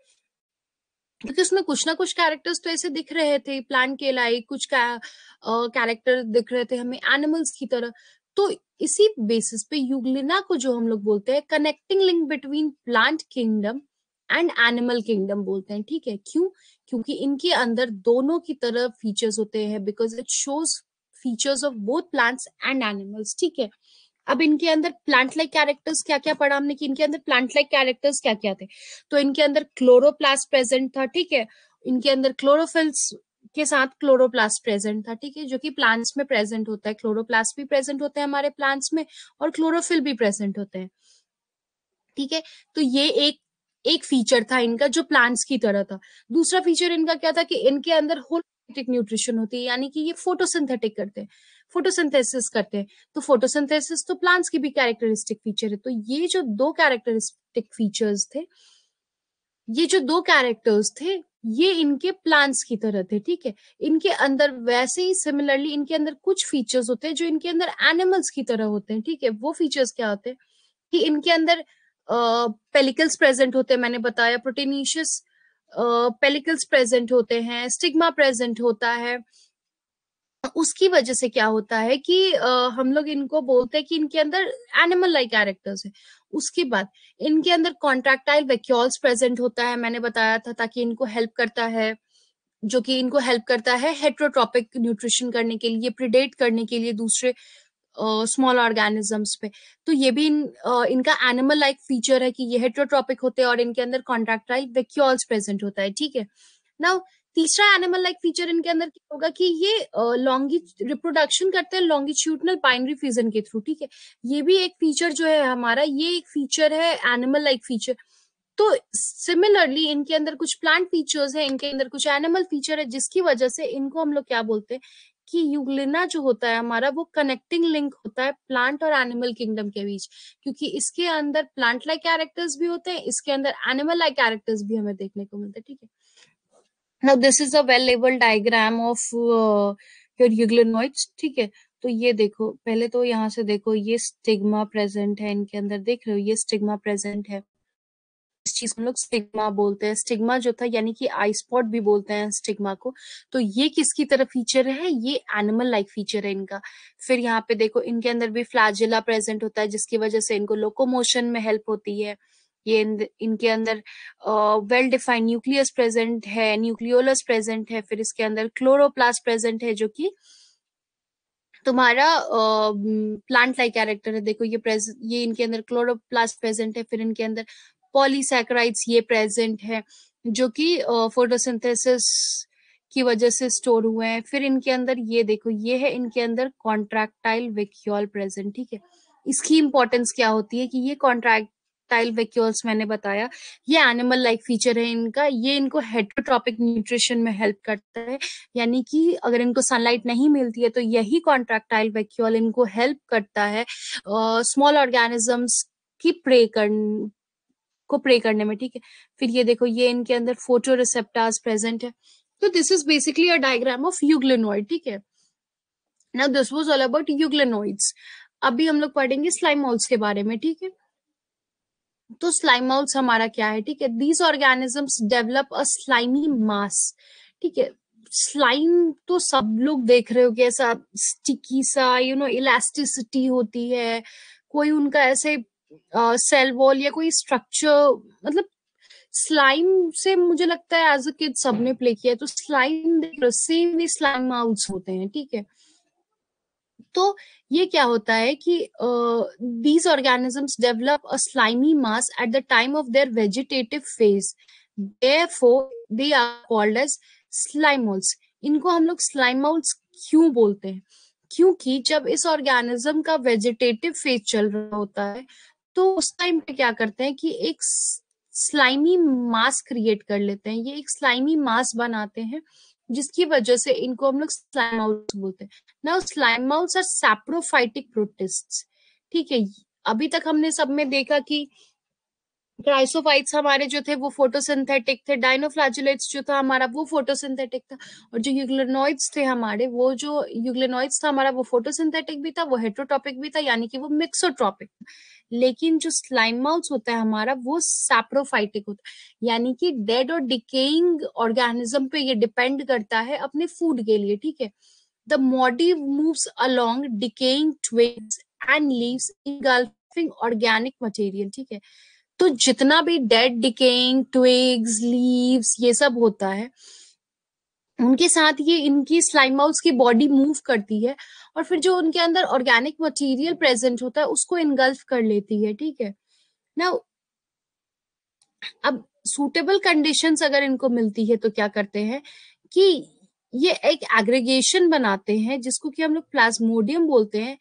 क्योंकि उसमें कुछ ना कुछ कैरेक्टर्स तो ऐसे दिख रहे थे प्लांट के लाइक कुछ कैरेक्टर दिख रहे थे हमें एनिमल्स की तरह तो इसी बेसिस पे युगलिना को जो हम लोग बोलते हैं connecting link between plant kingdom and animal kingdom बोलते हैं ठीक है क्यों क्योंकि इनके अंदर दोनों की तरह फीचर्स होते हैं because it shows features of both plants and animals ठीक है अब इनके अंदर प्लांट लाइक कैरेक्टर्स क्या क्या पढ़ा हमने कि इनके अंदर प्लांट लाइक कैरेक्टर्स क्या क्या थे तो इनके अंदर क्लोरोप्लास्ट प्रेजेंट था ठीक है इनके अंदर क्लोरोफिल्स के साथ क्लोरोप्लास्ट प्रेजेंट था ठीक है जो कि प्लांट्स में प्रेजेंट होता है क्लोरोप्लास्ट भी प्रेजेंट होते हैं हमारे प्लांट्स में और क्लोरोफिल भी प्रेजेंट होते हैं ठीक है तो ये एक एक फीचर था इनका जो प्लांट्स की तरह था दूसरा फीचर इनका क्या था कि इनके अंदर होल न्यूट्रिशन होती है यानी कि ये फोटोसिंथेटिक करते हैं फोटोसिंथेसिस करते हैं तो फोटोसिंथेसिस तो प्लांट्स की भी कैरेक्टरिस्टिक फीचर है तो ये जो दो कैरेक्टरिस्टिक फीचर्स थे ये जो दो कैरेक्टर्स थे ये इनके प्लांट्स की तरह थे ठीक है इनके अंदर वैसे ही सिमिलरली इनके अंदर कुछ फीचर्स होते हैं जो इनके अंदर एनिमल्स की तरह होते हैं ठीक है वो फीचर्स क्या होते हैं कि इनके अंदर पेलिकल्स uh, प्रेजेंट होते हैं मैंने बताया प्रोटीनिशियस पेलिकल्स प्रेजेंट होते हैं स्टिग्मा प्रेजेंट होता है उसकी वजह से क्या होता है कि uh, हम लोग इनको बोलते हैं कि इनके अंदर एनिमल लाइक कैरेक्टर्स है उसके बाद इनके अंदर कॉन्ट्रैक्टाइल वैक्यूल्स प्रेजेंट होता है मैंने बताया था ताकि इनको हेल्प करता है जो कि इनको हेल्प करता है हेट्रोट्रॉपिक न्यूट्रिशन करने के लिए प्रिडेट करने के लिए दूसरे स्मॉल uh, ऑर्गेनिजम्स पे तो ये भी इन, uh, इनका एनिमल लाइक फीचर है कि ये हेट्रोट्रॉपिक होते हैं और इनके अंदर कॉन्ट्रैक्टाइल वेक्यूल्स प्रेजेंट होता है ठीक है नाउ तीसरा एनिमल लाइक फीचर इनके अंदर क्या होगा कि ये लॉन्गी रिप्रोडक्शन करते हैं लॉन्गिट्यूडनल बाइनरी फ्यूजन के थ्रू ठीक है ये भी एक फीचर जो है हमारा ये एक फीचर है एनिमल लाइक फीचर तो सिमिलरली इनके अंदर कुछ प्लांट फीचर्स है इनके अंदर कुछ एनिमल फीचर है जिसकी वजह से इनको हम लोग क्या बोलते हैं कि युगलिना जो होता है हमारा वो कनेक्टिंग लिंक होता है प्लांट और एनिमल किंगडम के बीच क्योंकि इसके अंदर प्लांट लाइक कैरेक्टर्स भी होते हैं इसके अंदर एनिमल लाइक कैरेक्टर्स भी हमें देखने को मिलते हैं ठीक है now this is a well labeled diagram of uh, your euglenoids ठीक है तो ये देखो पहले तो यहाँ से देखो ये स्टिग्मा प्रेजेंट है इनके अंदर देख रहे हो ये स्टिग्मा प्रेजेंट है इस चीज को हम लोग स्टिग्मा बोलते हैं स्टिग्मा जो था यानी कि आई स्पॉट भी बोलते हैं स्टिग्मा को तो ये किसकी तरह फीचर है ये एनिमल लाइक फीचर है इनका फिर यहाँ पे देखो इनके अंदर भी फ्लैजिला प्रेजेंट होता है जिसकी वजह से इनको लोकोमोशन में हेल्प होती है ये इन, इनके अंदर वेल डिफाइंड न्यूक्लियस प्रेजेंट है न्यूक्लियोलस प्रेजेंट है फिर इसके अंदर क्लोरोप्लास्ट प्रेजेंट है जो कि तुम्हारा प्लांट लाइक कैरेक्टर है देखो ये प्रेजेंट ये इनके अंदर क्लोरोप्लास्ट प्रेजेंट है फिर इनके अंदर पॉलीसैक्राइड्स ये प्रेजेंट है जो कि फोटोसिंथेसिस की वजह से स्टोर हुए हैं फिर इनके अंदर ये देखो ये है इनके अंदर कॉन्ट्रैक्टाइल वेक्यूल प्रेजेंट ठीक है इसकी इंपॉर्टेंस क्या होती है कि ये कॉन्ट्रैक्ट टाइल वेक्यूल्स मैंने बताया ये एनिमल लाइक फीचर है इनका ये इनको हेट्रोट्रॉपिक न्यूट्रिशन में हेल्प करता है यानी कि अगर इनको सनलाइट नहीं मिलती है तो यही कॉन्ट्रैक्टाइल वेक्यूल इनको हेल्प करता है स्मॉल uh, ऑर्गेनिजम्स की प्रे कर को प्रे करने में ठीक है फिर ये देखो ये इनके अंदर फोटो रिसेप्टर्स प्रेजेंट है तो this is basically a diagram of euglenoid ठीक है now this was all about euglenoids अभी हम लोग पढ़ेंगे स्लाइमोल्स के बारे में ठीक है तो स्लाइमाउल्स हमारा क्या है ठीक है these organisms develop a slimy mass ठीक है स्लाइम तो सब लोग देख रहे हो कि ऐसा स्टिकी सा यू नो इलास्टिसिटी होती है कोई उनका ऐसे सेल uh, वॉल या कोई स्ट्रक्चर मतलब स्लाइम से मुझे लगता है एज अ किड सबने प्ले किया है तो स्लाइम देख रहे सेम ही स्लाइम होते हैं ठीक है तो ये क्या होता है कि these organisms develop a slimy mass at the time of their vegetative phase therefore they are called as slime moulds इनको हम लोग स्लाइमोल्स क्यों बोलते हैं क्योंकि जब इस ऑर्गेनिज्म का वेजिटेटिव फेज चल रहा होता है तो उस टाइम पे क्या करते हैं कि एक स्लाइमी मास क्रिएट कर लेते हैं ये एक स्लाइमी मास बनाते हैं जिसकी वजह से इनको हम लोग स्लाइम माउल्स बोलते हैं now slime moulds are saprophytic protist ठीक है अभी तक हमने सब में देखा कि क्राइसोफाइट्स हमारे जो थे वो फोटोसिंथेटिक थे डायनोफ्लाजुलेट्स जो था हमारा वो फोटोसिंथेटिक था और जो यूग्लेनोइड्स थे हमारे वो जो यूग्लेनोइड्स था हमारा वो फोटोसिंथेटिक भी था वो हेट्रोटॉपिक भी था यानी कि वो मिक्सोट्रॉपिक लेकिन जो स्लाइम माउथ होता है हमारा वो सैप्रोफाइटिक होता है यानी कि डेड और डिकेइंग ऑर्गेनिज्म पे ये डिपेंड करता है अपने फूड के लिए ठीक है the body moves along decaying twigs and leaves in organic material ठीक है तो जितना भी डेड डिकेइंग ट्विग्स लीव्स ये सब होता है उनके साथ ये इनकी स्लाइम माउस की बॉडी मूव करती है और फिर जो उनके अंदर ऑर्गेनिक मटेरियल प्रेजेंट होता है उसको इनगल्फ कर लेती है ठीक है ना अब सूटेबल कंडीशंस अगर इनको मिलती है तो क्या करते हैं कि ये एक एग्रीगेशन बनाते हैं जिसको कि हम लोग प्लाज्मोडियम बोलते हैं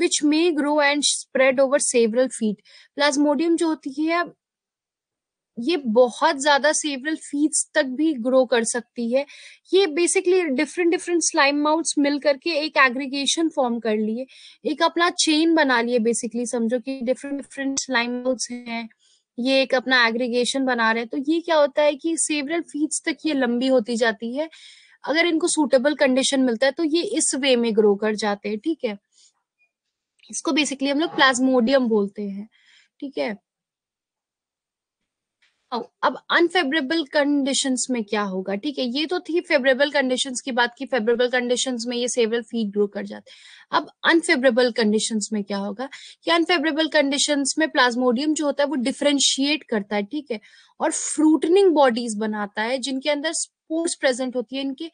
which may grow and spread over several feet plasmodium जो होती है ये बहुत ज्यादा सेवरल फीट्स तक भी ग्रो कर सकती है ये basically different different slime moulds मिल करके एक एग्रीगेशन फॉर्म कर लिए एक अपना चेन बना लिए बेसिकली समझो कि डिफरेंट डिफरेंट स्लाइम माउट्स हैं ये एक अपना एग्रीगेशन बना रहे हैं तो ये क्या होता है कि सेवरल फीट्स तक ये लंबी होती जाती है अगर इनको सूटेबल कंडीशन मिलता है तो ये इस वे में ग्रो कर जाते हैं ठीक है इसको बेसिकली हम लोग प्लाज्मोडियम बोलते हैं ठीक है अब अनफेवरेबल कंडीशंस में क्या होगा ठीक है ये तो थी फेवरेबल कंडीशंस की बात की फेवरेबल कंडीशंस में ये सेवरल फीट ग्रो कर जाते अब अनफेवरेबल कंडीशंस में क्या होगा कि अनफेवरेबल कंडीशंस में प्लाज्मोडियम जो होता है वो डिफ्रेंशिएट करता है ठीक है और फ्रूटनिंग बॉडीज बनाता है जिनके अंदर स्पोर्ट्स प्रेजेंट होती है इनके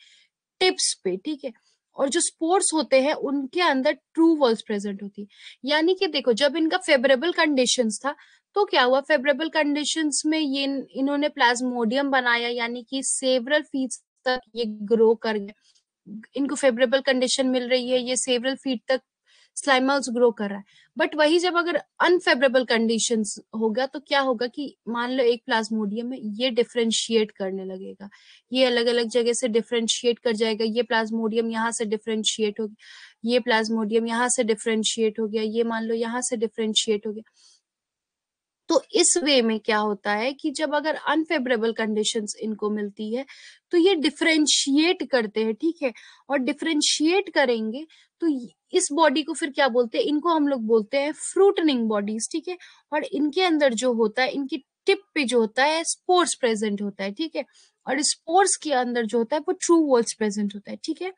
टिप्स पे ठीक है और जो स्पोर्ट्स होते हैं उनके अंदर ट्रू वर्ल्ड प्रेजेंट होती है यानी कि देखो जब इनका फेवरेबल कंडीशन था तो क्या हुआ फेवरेबल कंडीशन में ये इन्होंने प्लाज्मोडियम बनाया यानी कि सेवरल फीट तक ये ग्रो कर गया इनको फेवरेबल कंडीशन मिल रही है ये सेवरल फीट तक स्लाइमल्स ग्रो कर रहा है बट वही जब अगर अनफेवरेबल कंडीशन होगा तो क्या होगा कि मान लो एक प्लाज्मोडियम में ये डिफ्रेंशिएट करने लगेगा ये अलग अलग जगह से डिफ्रेंशिएट कर जाएगा ये प्लाज्मोडियम यहाँ से डिफ्रेंशिएट गया ये प्लाज्मोडियम यहाँ से डिफ्रेंशिएट हो गया ये मान लो यहाँ से डिफ्रेंशिएट हो गया तो इस वे में क्या होता है कि जब अगर अनफेवरेबल कंडीशन इनको मिलती है तो ये डिफ्रेंशिएट करते हैं ठीक है और डिफ्रेंशिएट करेंगे तो इस बॉडी को फिर क्या बोलते हैं इनको हम लोग बोलते हैं फ्रूटनिंग बॉडीज ठीक है और इनके अंदर जो होता है इनकी टिप पे जो होता है स्पोर्ट्स प्रेजेंट होता है ठीक है और स्पोर्ट्स के अंदर जो होता है वो ट्रू वॉल्स प्रेजेंट होता है ठीक है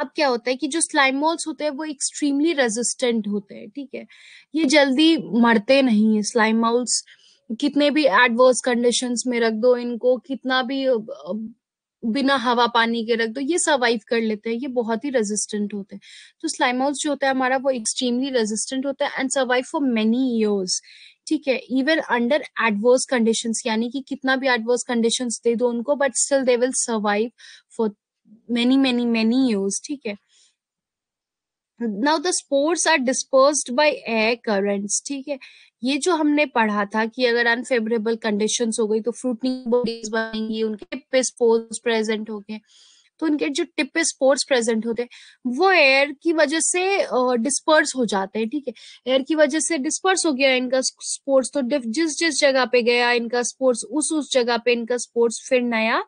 अब क्या होता है कि जो स्लाइम मॉल्स होते हैं वो एक्सट्रीमली रेजिस्टेंट होते हैं ठीक है ये जल्दी मरते नहीं है स्लाइम मॉल्स कितने भी एडवर्स कंडीशंस में रख दो इनको कितना भी बिना हवा पानी के रख दो ये सर्वाइव कर लेते हैं ये बहुत ही रेजिस्टेंट होते हैं तो स्लाइम हाउस जो होता है हमारा वो एक्सट्रीमली रेजिस्टेंट होता है and survive for many years ठीक है इवन अंडर एडवर्स कंडीशन यानी कि कितना भी एडवर्स कंडीशंस दे दो उनको but still they will survive for many many many years ठीक है now the spores are dispersed by air currents ठीक है ये जो हमने पढ़ा था कि अगर अनफेवरेबल कंडीशन हो गई तो फ्रूटनी बॉडीज बनेंगी उनके टिप स्पोर्स प्रेजेंट हो गए तो उनके जो टिप स्पोर्स प्रेजेंट होते हैं वो एयर की वजह से डिस्पर्स हो जाते हैं ठीक है एयर की वजह से डिस्पर्स हो गया इनका स्पोर्ट्स तो जिस जिस जगह पे गया इनका स्पोर्ट्स उस उस जगह पे इनका स्पोर्ट्स फिर नया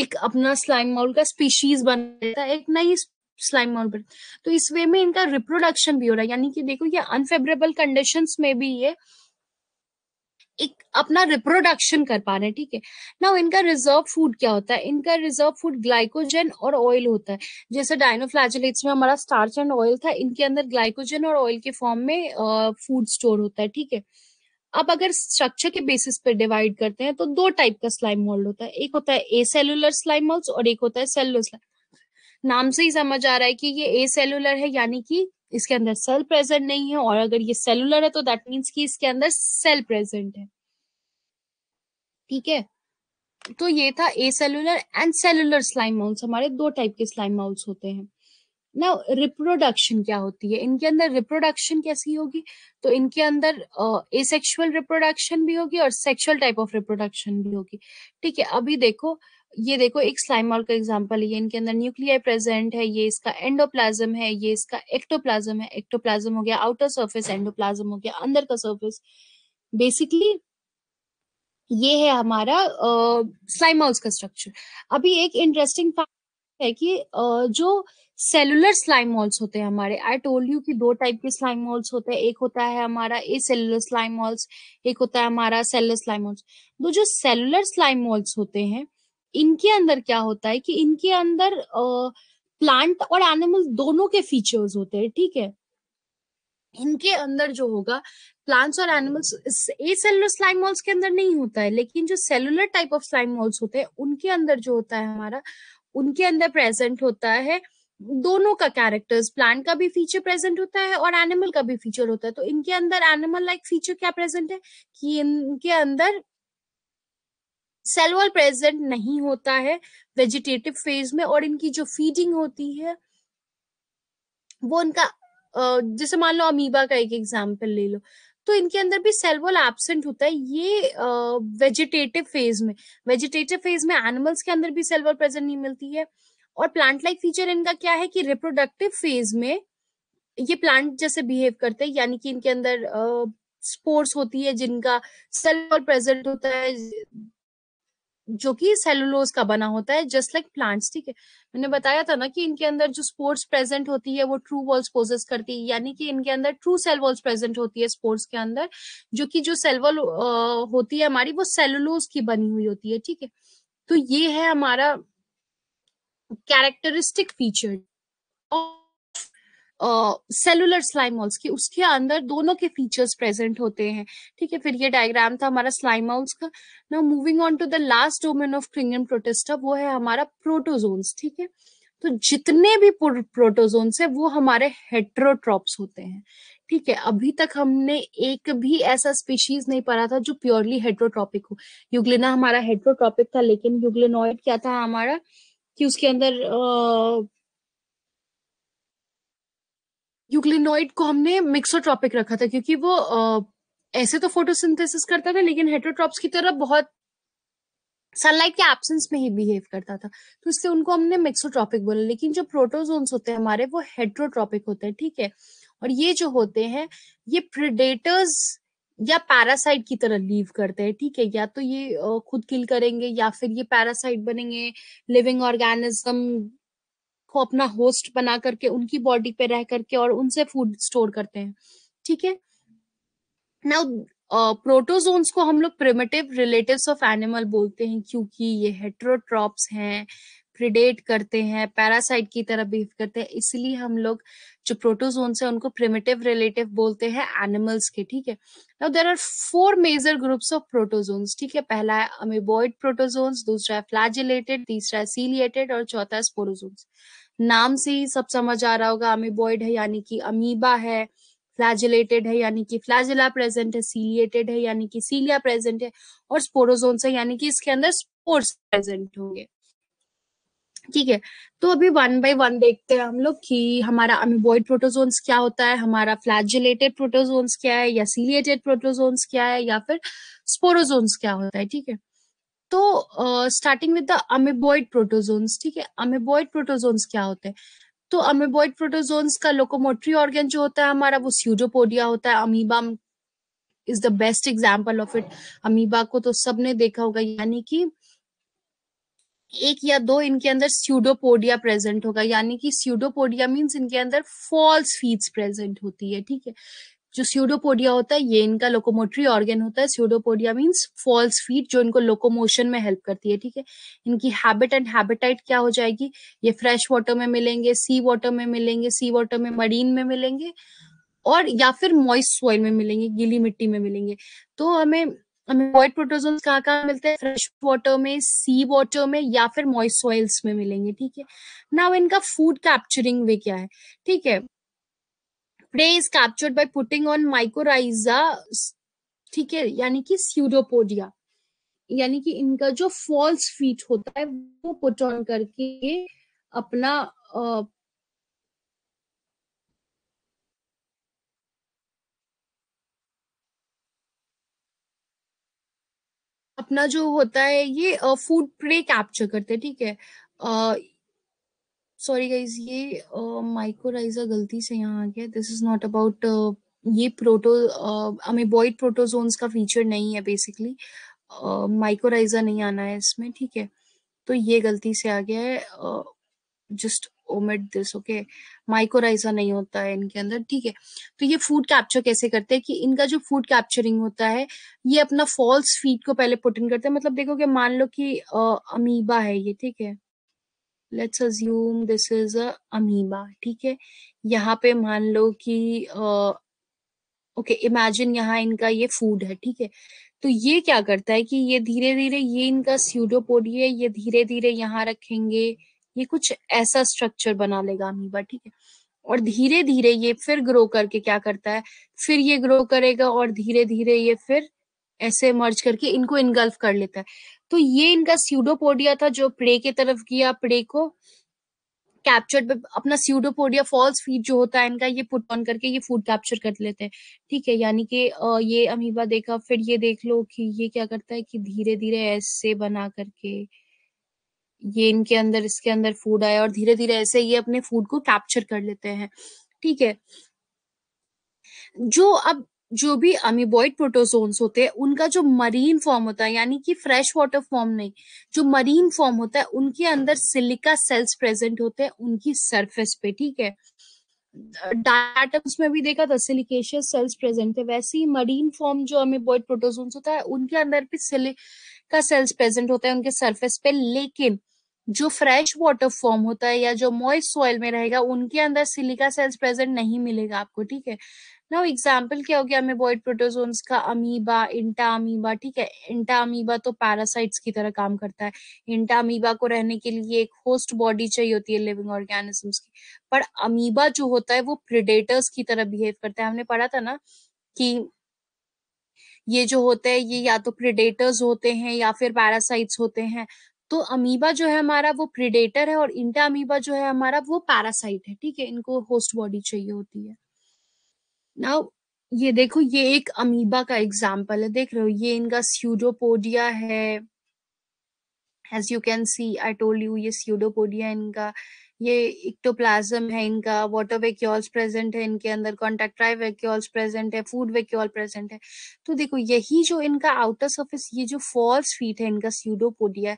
एक अपना स्लाइम माउल का स्पीशीज बन जाता है एक नई स्लाइम माउंट पर तो इस वे में इनका रिप्रोडक्शन भी हो रहा है यानी कि देखो ये अनफेवरेबल कंडीशन में भी ये एक अपना रिप्रोडक्शन कर पा रहे हैं ठीक है ना इनका रिजर्व फूड क्या होता है इनका रिजर्व फूड ग्लाइकोजन और ऑयल होता है जैसे डायनोफ्लाजिलेट्स में हमारा स्टार्च एंड ऑयल था इनके अंदर ग्लाइकोजन और ऑयल के फॉर्म में फूड स्टोर होता है ठीक है अब अगर स्ट्रक्चर के बेसिस पे डिवाइड करते हैं तो दो टाइप का स्लाइम मोल्ड होता है एक होता है ए सेलुलर स्लाइम मोल्ड और एक होता है सेलुलर स्लाइम नाम से ही समझ आ रहा है कि ये ए सेलुलर है यानी कि इसके अंदर सेल प्रेजेंट नहीं है और अगर ये सेलुलर है तो दैट मीन्स कि इसके अंदर सेल प्रेजेंट है ठीक है तो ये था acellular and cellular slime moulds हमारे दो टाइप के स्लाइम माउल्स होते हैं ना रिप्रोडक्शन क्या होती है इनके अंदर रिप्रोडक्शन कैसी होगी तो इनके अंदर ए सेक्शुअल रिप्रोडक्शन भी होगी और सेक्शुअल टाइप ऑफ रिप्रोडक्शन भी होगी ठीक है अभी देखो ये देखो एक स्लाइमॉल का एग्जाम्पल है ये इनके अंदर न्यूक्लियर प्रेजेंट है ये इसका एंडोप्लाज्म है ये इसका एक्टोप्लाज्म है एक्टोप्लाज्म हो गया आउटर सर्फेस एंडोप्लाज्म हो गया अंदर का सर्फेस बेसिकली ये है हमारा स्लाइमॉल्स का स्ट्रक्चर अभी एक इंटरेस्टिंग फैक्ट है कि uh, जो सेलुलर स्लाइमॉल्स होते हैं हमारे आई टोल्ड यू कि दो टाइप के स्लाइमॉल्स होते हैं एक होता है हमारा ए सेलुलर स्लाइमॉल्स एक होता है हमारा सेलुलर स्लाइमॉल्स तो जो सेलुलर स्लाइमॉल्स होते हैं इनके अंदर क्या होता है कि इनके अंदर प्लांट और एनिमल दोनों के फीचर्स होते हैं ठीक है इनके अंदर जो होगा प्लांट्स और animals acellular slime moulds के अंदर नहीं होता है लेकिन जो cellular type of slime moulds होते हैं उनके अंदर जो होता है हमारा उनके अंदर प्रेजेंट होता है दोनों का कैरेक्टर्स प्लांट का भी फीचर प्रेजेंट होता है और एनिमल का भी फीचर होता है तो इनके अंदर एनिमल लाइक फीचर क्या प्रेजेंट है कि इनके अंदर सेल वॉल प्रेजेंट नहीं होता है वेजिटेटिव फेज में और इनकी जो फीडिंग होती है वो इनका जैसे मान लो अमीबा का एक एग्जाम्पल ले लो तो इनके अंदर भी सेल वॉल एबसेंट होता है ये वेजिटेटिव फेज में वेजिटेटिव फेज में एनिमल्स के अंदर भी सेल वॉल प्रेजेंट नहीं मिलती है और प्लांट लाइक फीचर इनका क्या है कि रिप्रोडक्टिव फेज में ये प्लांट जैसे बिहेव करते हैं यानी कि इनके अंदर स्पोर्स होती है जिनका सेल वॉल प्रेजेंट होता है जो कि सेलुलोज का बना होता है जस्ट लाइक प्लांट्स ठीक है मैंने बताया था ना कि इनके अंदर जो स्पोर्ट्स प्रेजेंट होती है वो ट्रू वॉल्स पोजेस करती है यानी कि इनके अंदर ट्रू सेल वॉल्स प्रेजेंट होती है स्पोर्ट्स के अंदर जो कि जो सेल वॉल होती है हमारी वो सेलुलोज की बनी हुई होती है ठीक है तो ये है हमारा कैरेक्टरिस्टिक फीचर और सेलुलर स्लाइमोल्स की उसके अंदर दोनों के फीचर्स प्रेजेंट होते हैं ठीक है फिर ये डायग्राम था हमारा स्लाइमोल्स का ना moving on to the last domain of kingdom protista वो है हमारा प्रोटोजोन्स ठीक है तो जितने भी प्रोटोजोन्स है वो हमारे हेट्रोट्रॉप्स होते हैं ठीक है अभी तक हमने एक भी ऐसा स्पीशीज नहीं पढ़ा था जो प्योरली हेट्रोट्रॉपिक हो युगलिना हमारा हेट्रोट्रॉपिक था लेकिन यूग्लिनॉइड क्या था हमारा कि उसके अंदर यूक्लिनोइड को हमने मिक्सोट्रॉपिक रखा था क्योंकि वो ऐसे तो फोटोसिंथेसिस करता था लेकिन हेट्रोट्रॉप्स की तरह बहुत सनलाइट के एब्सेंस में ही बिहेव करता था तो इसलिए उनको हमने मिक्सोट्रॉपिक बोला लेकिन जो प्रोटोजोन्स होते हैं हमारे वो हेट्रोट्रॉपिक होते हैं ठीक है और ये जो होते हैं ये प्रिडेटर्स या पैरासाइट की तरह लीव करते हैं ठीक है या तो ये खुद किल करेंगे या फिर ये पैरासाइट बनेंगे लिविंग ऑर्गेनिज्म को अपना होस्ट बना करके उनकी बॉडी पे रह करके और उनसे फूड स्टोर करते हैं ठीक है नाउ प्रोटोजोन्स uh, को हम लोग प्रिमेटिव रिलेटिव्स ऑफ एनिमल बोलते हैं क्योंकि ये हेट्रोट्रॉप्स हैं प्रिडेट करते हैं पैरासाइट की तरह बिहेव करते हैं इसलिए हम लोग जो प्रोटोजोन्स है उनको प्रिमेटिव रिलेटिव बोलते हैं एनिमल्स के ठीक है now there are four major groups of protozoans ठीक है पहला है अमीबॉइड प्रोटोजोन्स दूसरा है फ्लैजिलेटेड तीसरा है सीलिएटेड और चौथा है स्पोरोजोन्स नाम से ही सब समझ आ रहा होगा अमीबॉइड है यानी कि अमीबा है फ्लैजिलेटेड है यानी कि फ्लैजिला प्रेजेंट है सीलिएटेड है यानी कि सीलिया प्रेजेंट है और स्पोरोजोन्स है यानी कि इसके अंदर स्पोर्स प्रेजेंट होंगे ठीक है तो अभी वन बाय वन देखते हैं हम लोग कि हमारा अमीबॉइड प्रोटोजोन्स क्या होता है हमारा फ्लैजुलेटेड प्रोटोजोन्स क्या है या सीलिएटेड प्रोटोजोन्स क्या है या फिर स्पोरोजोन्स क्या होता है ठीक है तो starting with the amoeboid protozoans ठीक है अमीबॉइड प्रोटोजोन्स क्या होते हैं तो अमीबॉइड प्रोटोजोन्स का लोकोमोटरी ऑर्गेन जो होता है हमारा वो स्यूडोपोडिया होता है amoeba is the best example of it amoeba को तो सबने देखा होगा यानी कि एक या दो इनके अंदर स्यूडोपोडिया प्रेजेंट होगा यानी कि स्यूडोपोडिया मीन्स इनके अंदर फॉल्स फीड्स प्रेजेंट होती है ठीक है जो स्यूडोपोडिया होता है ये इनका लोकोमोटरी ऑर्गेन होता है स्यूडोपोडिया मीन्स फॉल्स फीट जो इनको लोकोमोशन में हेल्प करती है ठीक है इनकी हैबिट एंड हैबिटाइट क्या हो जाएगी ये फ्रेश वाटर में मिलेंगे सी वाटर में मिलेंगे सी वाटर में मरीन में मिलेंगे और या फिर मॉइस्ट सॉइल में मिलेंगे गीली मिट्टी में मिलेंगे तो हमें हमें वॉइड प्रोटोजोन कहाँ कहाँ मिलते हैं फ्रेश वाटर में सी वाटर में या फिर मॉइस्ट सॉइल्स में मिलेंगे ठीक है नाउ इनका फूड कैप्चरिंग वे क्या है ठीक है prey is captured by putting on mycorrhiza ठीक है यानी कि स्यूडोपोडिया यानी कि इनका जो फॉल्स फीट होता है वो पुट ऑन करके अपना अपना जो होता है ये फूड प्रे कैप्चर करते हैं ठीक है सॉरी गाइज ये माइक्रोराइजर गलती से यहाँ आ गया दिस इज नॉट अबाउट ये प्रोटो अमेबॉइड प्रोटोजोन्स का फीचर नहीं है बेसिकली माइक्रोराइजर नहीं आना है इसमें ठीक है तो ये गलती से आ गया है just omit this okay mycorrhiza नहीं होता है इनके अंदर ठीक है तो ये फूड कैप्चर कैसे करते हैं कि इनका जो फूड कैप्चरिंग होता है ये अपना फॉल्स फीड को पहले पुट इन करते हैं मतलब देखो कि मान लो कि अमीबा है ये ठीक है let's assume this is amoeba ठीक है यहाँ पे मान लो कि ओके इमेजिन यहाँ इनका ये फूड है ठीक है तो ये क्या करता है कि ये धीरे धीरे ये इनका है ये धीरे धीरे यहाँ रखेंगे ये कुछ ऐसा स्ट्रक्चर बना लेगा अमीबा ठीक है और धीरे धीरे ये फिर ग्रो करके क्या करता है फिर ये ग्रो करेगा और धीरे धीरे ये फिर ऐसे मर्ज करके इनको इनगल्फ कर लेता है तो ये इनका स्यूडोपोडिया था जो प्रे के तरफ गया प्रे को कैप्चर्ड अपना स्यूडोपोडिया फॉल्स फीड जो होता है इनका ये पुट ऑन करके ये फूड कैप्चर कर लेते हैं ठीक है यानी कि ये अमीबा देखा फिर ये देख लो कि ये क्या करता है कि धीरे धीरे ऐसे बना करके ये इनके अंदर इसके अंदर फूड आया और धीरे धीरे ऐसे ये अपने फूड को कैप्चर कर लेते हैं ठीक है जो अब जो भी अमीबॉइड प्रोटोजोन्स होते हैं उनका जो मरीन फॉर्म होता है यानी कि फ्रेश वाटर फॉर्म नहीं जो मरीन फॉर्म होता है उनके अंदर सिलिका सेल्स प्रेजेंट होते हैं उनकी सरफेस पे ठीक है डायटम्स में भी देखा था सिलिकेशियस सेल्स प्रेजेंट थे वैसे ही मरीन फॉर्म जो अमीबॉइड प्रोटोजोन्स होता है उनके अंदर भी सिलिका सेल्स प्रेजेंट होते हैं उनके सरफेस पे लेकिन जो फ्रेश वाटर फॉर्म होता है या जो मॉइस्ट सॉइल में रहेगा उनके अंदर सिलिका सेल्स प्रेजेंट नहीं मिलेगा आपको ठीक है नाउ एग्जाम्पल क्या हो गया बॉइड प्रोटोजोन्स का अमीबा इंटा अमीबा ठीक है इंटा अमीबा तो पैरासाइट्स की तरह काम करता है इंटा अमीबा को रहने के लिए एक होस्ट बॉडी चाहिए होती है लिविंग ऑर्गेनिजम्स की पर अमीबा जो होता है वो प्रिडेटर्स की तरह बिहेव करता है हमने पढ़ा था ना कि ये जो होते हैं ये या तो प्रिडेटर्स होते हैं या फिर पैरासाइट्स होते हैं तो अमीबा जो है हमारा वो प्रिडेटर है और इंटा अमीबा जो है हमारा वो पैरासाइट है ठीक है इनको होस्ट बॉडी चाहिए होती है नाउ ये देखो ये एक अमीबा का एग्जाम्पल है देख रहे हो ये इनका स्यूडोपोडिया है as you can see I told you ये स्यूडोपोडिया इनका ये इक्टोप्लाज्म तो है इनका वाटर वेक्यूल्स प्रेजेंट है इनके अंदर कॉन्टेक्ट्राइव वेक्यूल्स प्रेजेंट है फूड वेक्यूल प्रेजेंट है तो देखो यही जो इनका आउटर सर्फेस ये जो फॉल्स फीट है इनका सीडोपोडिया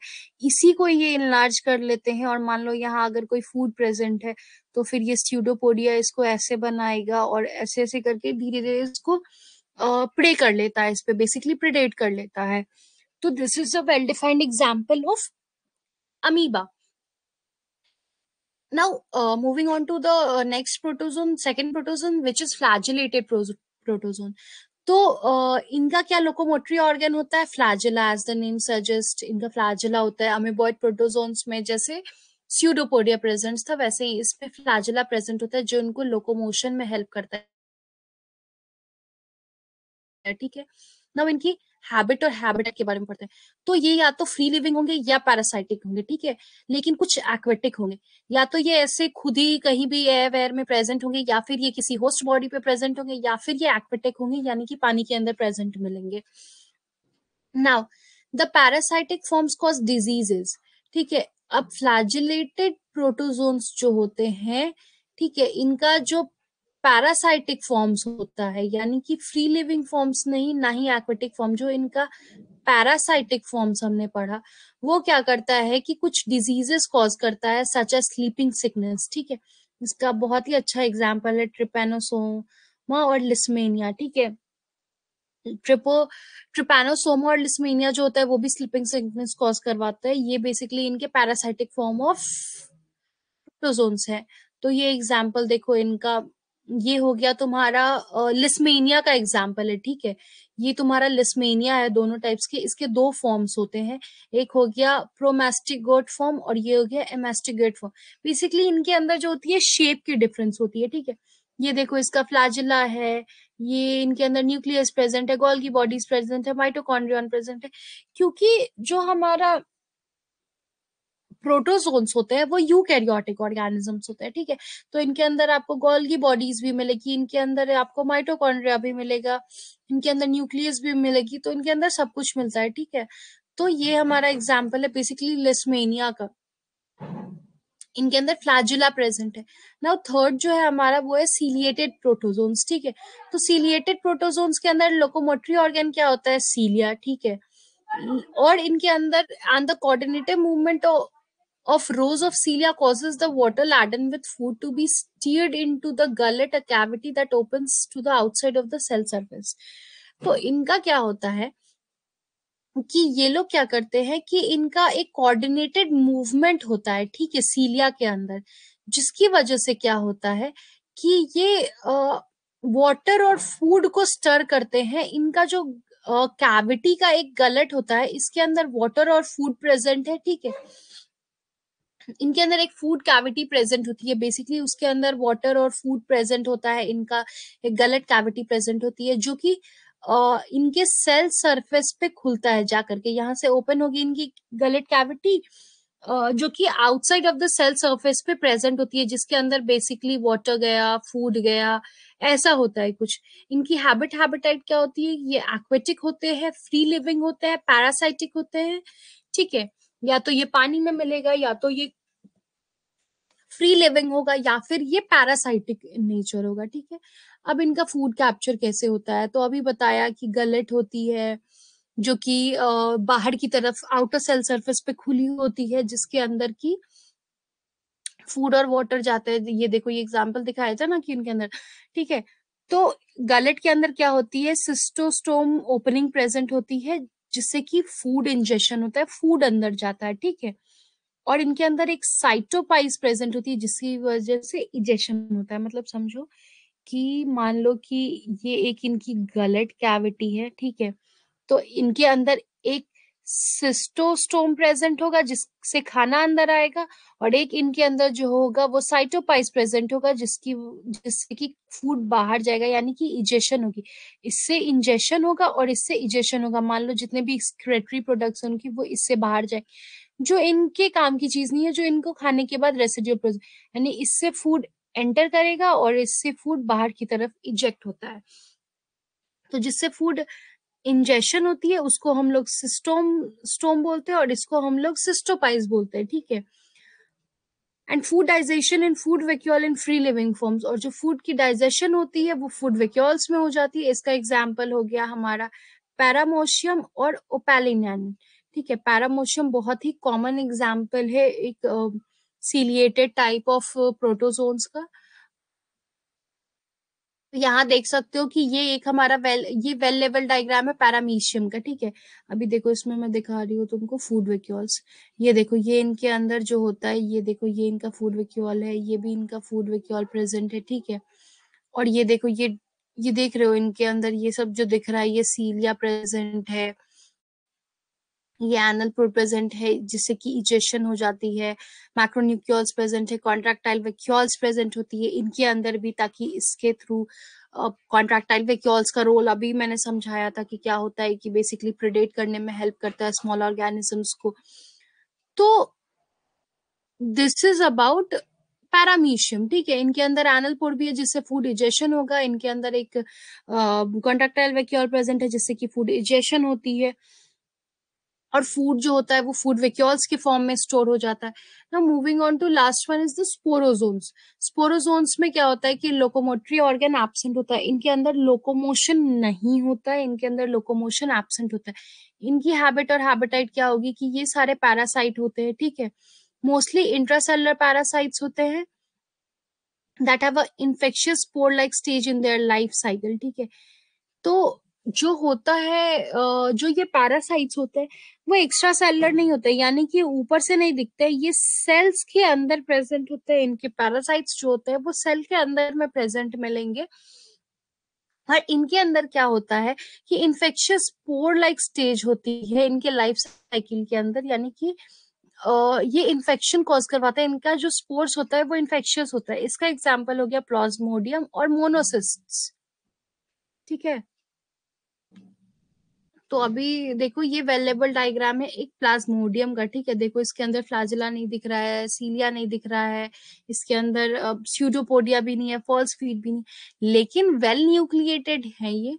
इसी को ये इनलार्ज कर लेते हैं और मान लो यहाँ अगर कोई फूड प्रेजेंट है तो फिर ये स्यूडोपोडिया इसको ऐसे बनाएगा और ऐसे ऐसे करके धीरे धीरे इसको प्रे कर लेता है इस पर बेसिकली प्रिडेट कर लेता है तो this is a well defined example of amoeba Now, uh, moving on to the uh, next protozoan, second protozoan, which is flagellated protozoan. तो uh, इनका क्या लोकोमोटरी ऑर्गन होता है flagella as the name suggest इनका flagella होता है अमेबॉइड protozoans में जैसे स्यूडोपोडिया प्रेजेंट था वैसे ही इसमें फ्लैजिला प्रेजेंट होता है जो इनको लोकोमोशन में हेल्प करता है ठीक है ना इनकी हैबिट और हैबिटेट के बारे में पढ़ते हैं तो ये या तो फ्री लिविंग होंगे या पैरासाइटिक होंगे ठीक है लेकिन कुछ एक्वेटिक होंगे या तो ये ऐसे खुद ही कहीं भी एयर वेयर में प्रेजेंट होंगे या फिर ये किसी होस्ट बॉडी पे प्रेजेंट होंगे या फिर ये एक्वेटिक होंगे यानी कि पानी के अंदर प्रेजेंट मिलेंगे now the parasitic forms cause diseases ठीक है अब फ्लैजिलेटेड प्रोटोजोन्स जो होते हैं ठीक है इनका जो पैरासाइटिक फॉर्म्स होता है यानी कि फ्री लिविंग फॉर्म्स नहीं ना ही एक्वेटिक फॉर्म जो इनका पैरासाइटिक फॉर्म्स हमने पढ़ा वो क्या करता है कि कुछ डिजीजेस कॉज करता है सच एज स्लीपिंग सिकनेस ठीक है इसका बहुत ही अच्छा एग्जाम्पल है ट्रिपेनोसोमा और लिस्मेनिया ठीक है ट्रिपो ट्रिपेनोसोमा और लिस्मेनिया जो होता है वो भी स्लीपिंग सिकनेस कॉज करवाता है ये बेसिकली इनके पैरासाइटिक फॉर्म ऑफ प्रोजोन्स है तो ये एग्जाम्पल देखो इनका ये हो गया तुम्हारा लिस्मेनिया का एग्जाम्पल है ठीक है ये तुम्हारा लिस्मेनिया है दोनों टाइप्स के इसके दो फॉर्म्स होते हैं एक हो गया प्रोमेस्टिगेट फॉर्म और ये हो गया एमेस्टिगेट फॉर्म बेसिकली इनके अंदर जो होती है शेप की डिफरेंस होती है ठीक है ये देखो इसका फ्लाजिला है ये इनके अंदर न्यूक्लियस प्रेजेंट है गोल की बॉडीज प्रेजेंट है माइटोकॉन्ड्रियन प्रेजेंट है क्योंकि जो हमारा प्रोटोजोन्स होते हैं वो यू कैरियोटिक ऑर्गेनिजम्स होते हैं ठीक है तो इनके अंदर आपको गोल्गी बॉडीज भी मिलेगी इनके अंदर आपको माइटोकॉन्ड्रिया भी मिलेगा इनके अंदर न्यूक्लियस भी मिलेगी तो इनके अंदर सब कुछ मिलता है ठीक है तो ये हमारा एग्जाम्पल है बेसिकली लिस्मेनिया का इनके अंदर फ्लैजुला प्रेजेंट है ना थर्ड जो है हमारा वो है सीलिएटेड प्रोटोजोन्स ठीक है तो सीलिएटेड प्रोटोजोन्स के अंदर लोकोमोटरी ऑर्गेन क्या होता है सीलिया ठीक है और इनके अंदर on the coordinative movement of rows of cilia causes the water laden with food to be steered into the gullet, a cavity that opens to the outside of the cell surface. तो इनका क्या होता है कि ये लोग क्या करते हैं कि इनका एक कोऑर्डिनेटेड मूवमेंट होता है ठीक है सीलिया के अंदर जिसकी वजह से क्या होता है कि ये वाटर और फूड को स्टर करते हैं इनका जो कैविटी का एक गलट होता है इसके अंदर वाटर और फूड प्रेजेंट है ठीक है इनके अंदर एक फूड कैविटी प्रेजेंट होती है बेसिकली उसके अंदर वाटर और फूड प्रेजेंट होता है इनका एक गलत कैविटी प्रेजेंट होती है जो कि इनके सेल सरफेस पे खुलता है जाकर के यहाँ से ओपन होगी इनकी गलत कैविटी जो कि outside of the cell surface पे प्रेजेंट होती है जिसके अंदर बेसिकली वाटर गया फूड गया ऐसा होता है कुछ इनकी हैबिट हैबिटाइट क्या होती है ये एक्वेटिक होते हैं फ्री लिविंग होते हैं पैरासाइटिक होते हैं ठीक है या तो ये पानी में मिलेगा या तो ये फ्री लिविंग होगा या फिर ये पैरासाइटिक नेचर होगा ठीक है अब इनका फूड कैप्चर कैसे होता है तो अभी बताया कि गलेट होती है जो कि बाहर की तरफ आउटर सेल सरफेस पे खुली होती है जिसके अंदर की फूड और वाटर जाते हैं ये देखो ये एग्जाम्पल दिखाया था ना कि उनके अंदर ठीक है तो गलेट के अंदर क्या होती है सिस्टोस्टोम ओपनिंग प्रेजेंट होती है जिससे कि फूड इंजेशन होता है फूड अंदर जाता है ठीक है और इनके अंदर एक साइटोपाइज प्रेजेंट होती है जिसकी वजह से इजेशन होता है मतलब समझो कि मान लो कि ये एक इनकी गलट कैविटी है ठीक है तो इनके अंदर एक सिस्टोस्टोम प्रेजेंट होगा जिससे खाना अंदर आएगा और एक इनके अंदर जो होगा वो साइटोपाइज प्रेजेंट होगा जिसकी जिससे कि फूड बाहर जाएगा यानी कि इजेशन होगी इससे इंजेशन होगा और इससे इजेशन होगा मान लो जितने भी एक्सक्रेटरी प्रोडक्ट्स हैं उनकी वो इससे बाहर जाए जो इनके काम की चीज नहीं है जो इनको खाने के बाद रेसिड्यू यानी इससे फूड एंटर करेगा और इससे फूड बाहर की तरफ इजेक्ट होता है तो जिससे फूड इंजेशन होती है उसको हम लोग सिस्टोम स्टोम बोलते हैं और इसको हम लोग सिस्टोपाइज बोलते हैं ठीक है and food digestion in food vacuole in free living forms और जो फूड की डाइजेशन होती है वो फूड वेक्यूल्स में हो जाती है इसका एग्जाम्पल हो गया हमारा पैरामोशियम और ओपेलिन ठीक है पैरामोशियम बहुत ही कॉमन एग्जाम्पल है एक सीलिएटेड टाइप ऑफ प्रोटोजोन्स का तो यहाँ देख सकते हो कि ये एक हमारा वेल ये वेल लेवल डायग्राम है पैरामीशियम का ठीक है अभी देखो इसमें मैं दिखा रही हूँ तुमको फूड वेक्यूल्स ये देखो ये इनके अंदर जो होता है ये देखो ये इनका फूड वेक्यूल है ये भी इनका फूड वेक्यूल प्रेजेंट है ठीक है और ये देखो ये ये देख रहे हो इनके अंदर ये सब जो दिख रहा है ये सीलिया प्रेजेंट है ये एनल प्रेजेंट है जिससे कि इजेशन हो जाती है मैक्रोन्यूक्योल्स प्रेजेंट है कॉन्ट्रैक्टाइल वेक्यूल्स प्रेजेंट होती है इनके अंदर भी ताकि इसके थ्रू कॉन्ट्रैक्टाइल वेक्यूल्स का रोल अभी मैंने समझाया था कि क्या होता है कि बेसिकली प्रिडेट करने में हेल्प करता है स्मॉल ऑर्गेनिजम्स को तो दिस इज अबाउट पैरामीशियम ठीक है इनके अंदर एनल पोर भी है जिससे फूड इजेशन होगा इनके अंदर एक कॉन्ट्रैक्टाइल वेक्यूल प्रेजेंट है जिससे कि फूड इजेशन होती है और फूड जो होता है वो फूड वेक्यूल्स के फॉर्म में स्टोर हो जाता है ना moving on to last one is the sporozoans sporozoans में क्या होता है कि लोकोमोटरी ऑर्गन एबसेंट होता है इनके अंदर लोकोमोशन नहीं होता है इनके अंदर लोकोमोशन एबसेंट होता है इनकी हैबिट और हैबिटाइट क्या होगी कि ये सारे पैरासाइट होते हैं ठीक है मोस्टली इंट्रासेलर पैरासाइट्स होते हैं that have a infectious spore like stage in their life cycle ठीक है तो जो होता है जो ये पैरासाइट्स होते हैं वो एक्स्ट्रा सेलर नहीं होते यानी कि ऊपर से नहीं दिखते ये सेल्स के अंदर प्रेजेंट होते हैं इनके पैरासाइट्स जो होते हैं वो सेल के अंदर में प्रेजेंट मिलेंगे और इनके अंदर क्या होता है कि इन्फेक्शियस पोर लाइक स्टेज होती है इनके लाइफ साइकिल के अंदर यानी कि ये इन्फेक्शन कॉज करवाता है इनका जो स्पोर्स होता है वो इन्फेक्शियस होता है इसका एग्जाम्पल हो गया प्लाज्मोडियम और मोनोसिस्ट ठीक है तो अभी देखो ये वेलेबल डायग्राम है एक प्लाज्मोडियम का ठीक है देखो इसके अंदर फ्लाजिला नहीं दिख रहा है सीलिया नहीं दिख रहा है इसके अंदर स्यूडोपोडिया भी नहीं है फॉल्स फीड भी नहीं लेकिन वेल न्यूक्लिएटेड है ये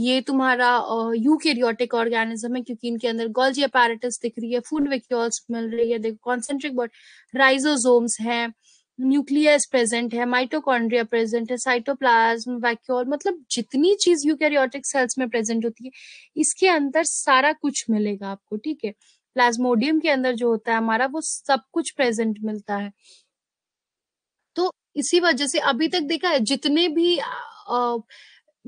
ये तुम्हारा यूकेरियोटिक ऑर्गेनिज्म है क्योंकि इनके अंदर गोल्जी अपैरेटस दिख रही है फूड वेक्यूल्स मिल रही है देखो कॉन्सेंट्रिक बॉड राइजोजोम्स हैं न्यूक्लियस प्रेजेंट है माइटोकॉन्ड्रिया प्रेजेंट है साइटोप्लाज्म वैक्यूल मतलब जितनी चीज यूकैरियोटिक सेल्स में प्रेजेंट होती है इसके अंदर सारा कुछ मिलेगा आपको ठीक है प्लाज्मोडियम के अंदर जो होता है हमारा वो सब कुछ प्रेजेंट मिलता है तो इसी वजह से अभी तक देखा है जितने भी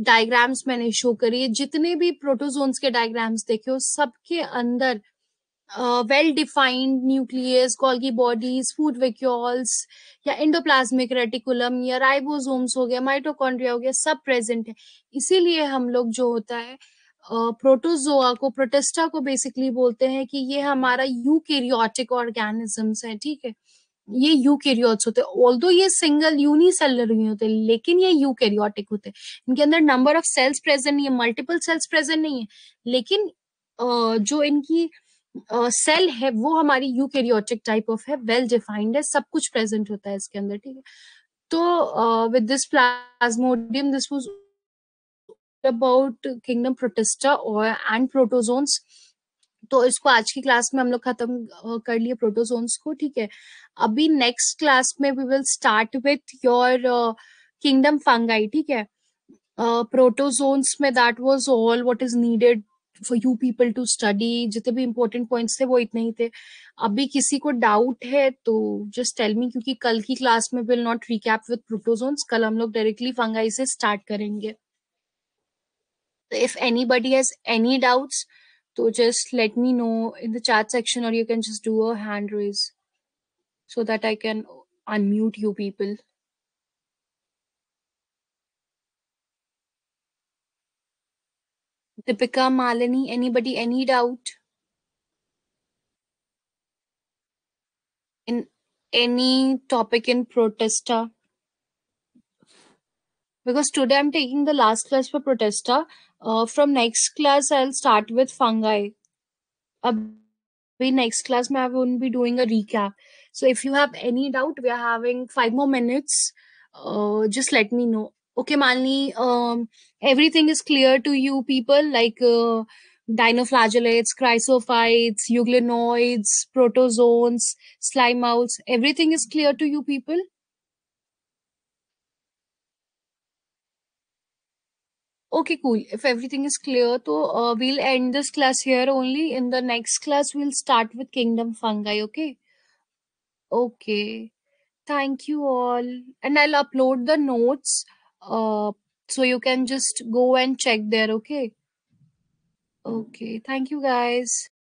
डायग्राम्स मैंने शो करी है जितने भी प्रोटोजोन्स के डायग्राम्स देखे हो सबके अंदर well defined nucleus Golgi bodies food vacuoles या इंडोप्लाज्मिक रेटिकुलम या राइबोसोम्स हो गया माइटोकॉन्ड्रिया हो गया सब प्रेजेंट है इसीलिए हम लोग जो होता है प्रोटोजोआ को प्रोटेस्टा को बेसिकली बोलते हैं कि ये हमारा यूकेरियोटिक ऑर्गेनिजम्स है ठीक है ये यू यूकेरियोट्स होते हैं ऑल ये सिंगल यूनिसेलर ही होते लेकिन ये यू यूकेरियोटिक होते हैं इनके अंदर नंबर ऑफ सेल्स प्रेजेंट नहीं है मल्टीपल सेल्स प्रेजेंट नहीं है लेकिन जो इनकी सेल uh, है वो हमारी यूकेरियोटिक टाइप ऑफ है वेल well डिफाइंड है सब कुछ प्रेजेंट होता है इसके अंदर ठीक है तो with this plasmodium this was about kingdom protista और एंड प्रोटोजोन्स तो इसको आज की क्लास में हम लोग खत्म कर लिए प्रोटोजोन्स को ठीक है अभी नेक्स्ट क्लास में we will start with your kingdom fungi ठीक है प्रोटोजोन्स में that was all what is needed for you people to study जितने भी इम्पोर्टेंट पॉइंट थे वो इतने ही थे अभी किसी को डाउट है तो जस्ट टेल मी क्योंकि कल की क्लास में will not recap with protozoans कल हम लोग डायरेक्टली फंगाई से स्टार्ट करेंगे if anybody has any doubt तो just let me know in the chat section और you can just do a hand raise so that I can unmute you people Deepika, Malini, anybody, any doubt? In any topic in Protesta? Because today I'm taking the last class for Protesta. Uh, from next class, I'll start with fungi. Abhi next class, I will not be doing a recap. So if you have any doubt, we are having five more minutes. Uh, just let me know okay Malini, um, everything is clear to you people like uh, dinoflagellates, chrysophytes, euglenoids, protozoans, slime mouths, everything is clear to you people? Okay, cool. If everything is clear, so uh, we'll end this class here only. In the next class, we'll start with kingdom fungi, okay? Okay. Thank you all. And I'll upload the notes uh, so you can just go and check there okay okay thank you guys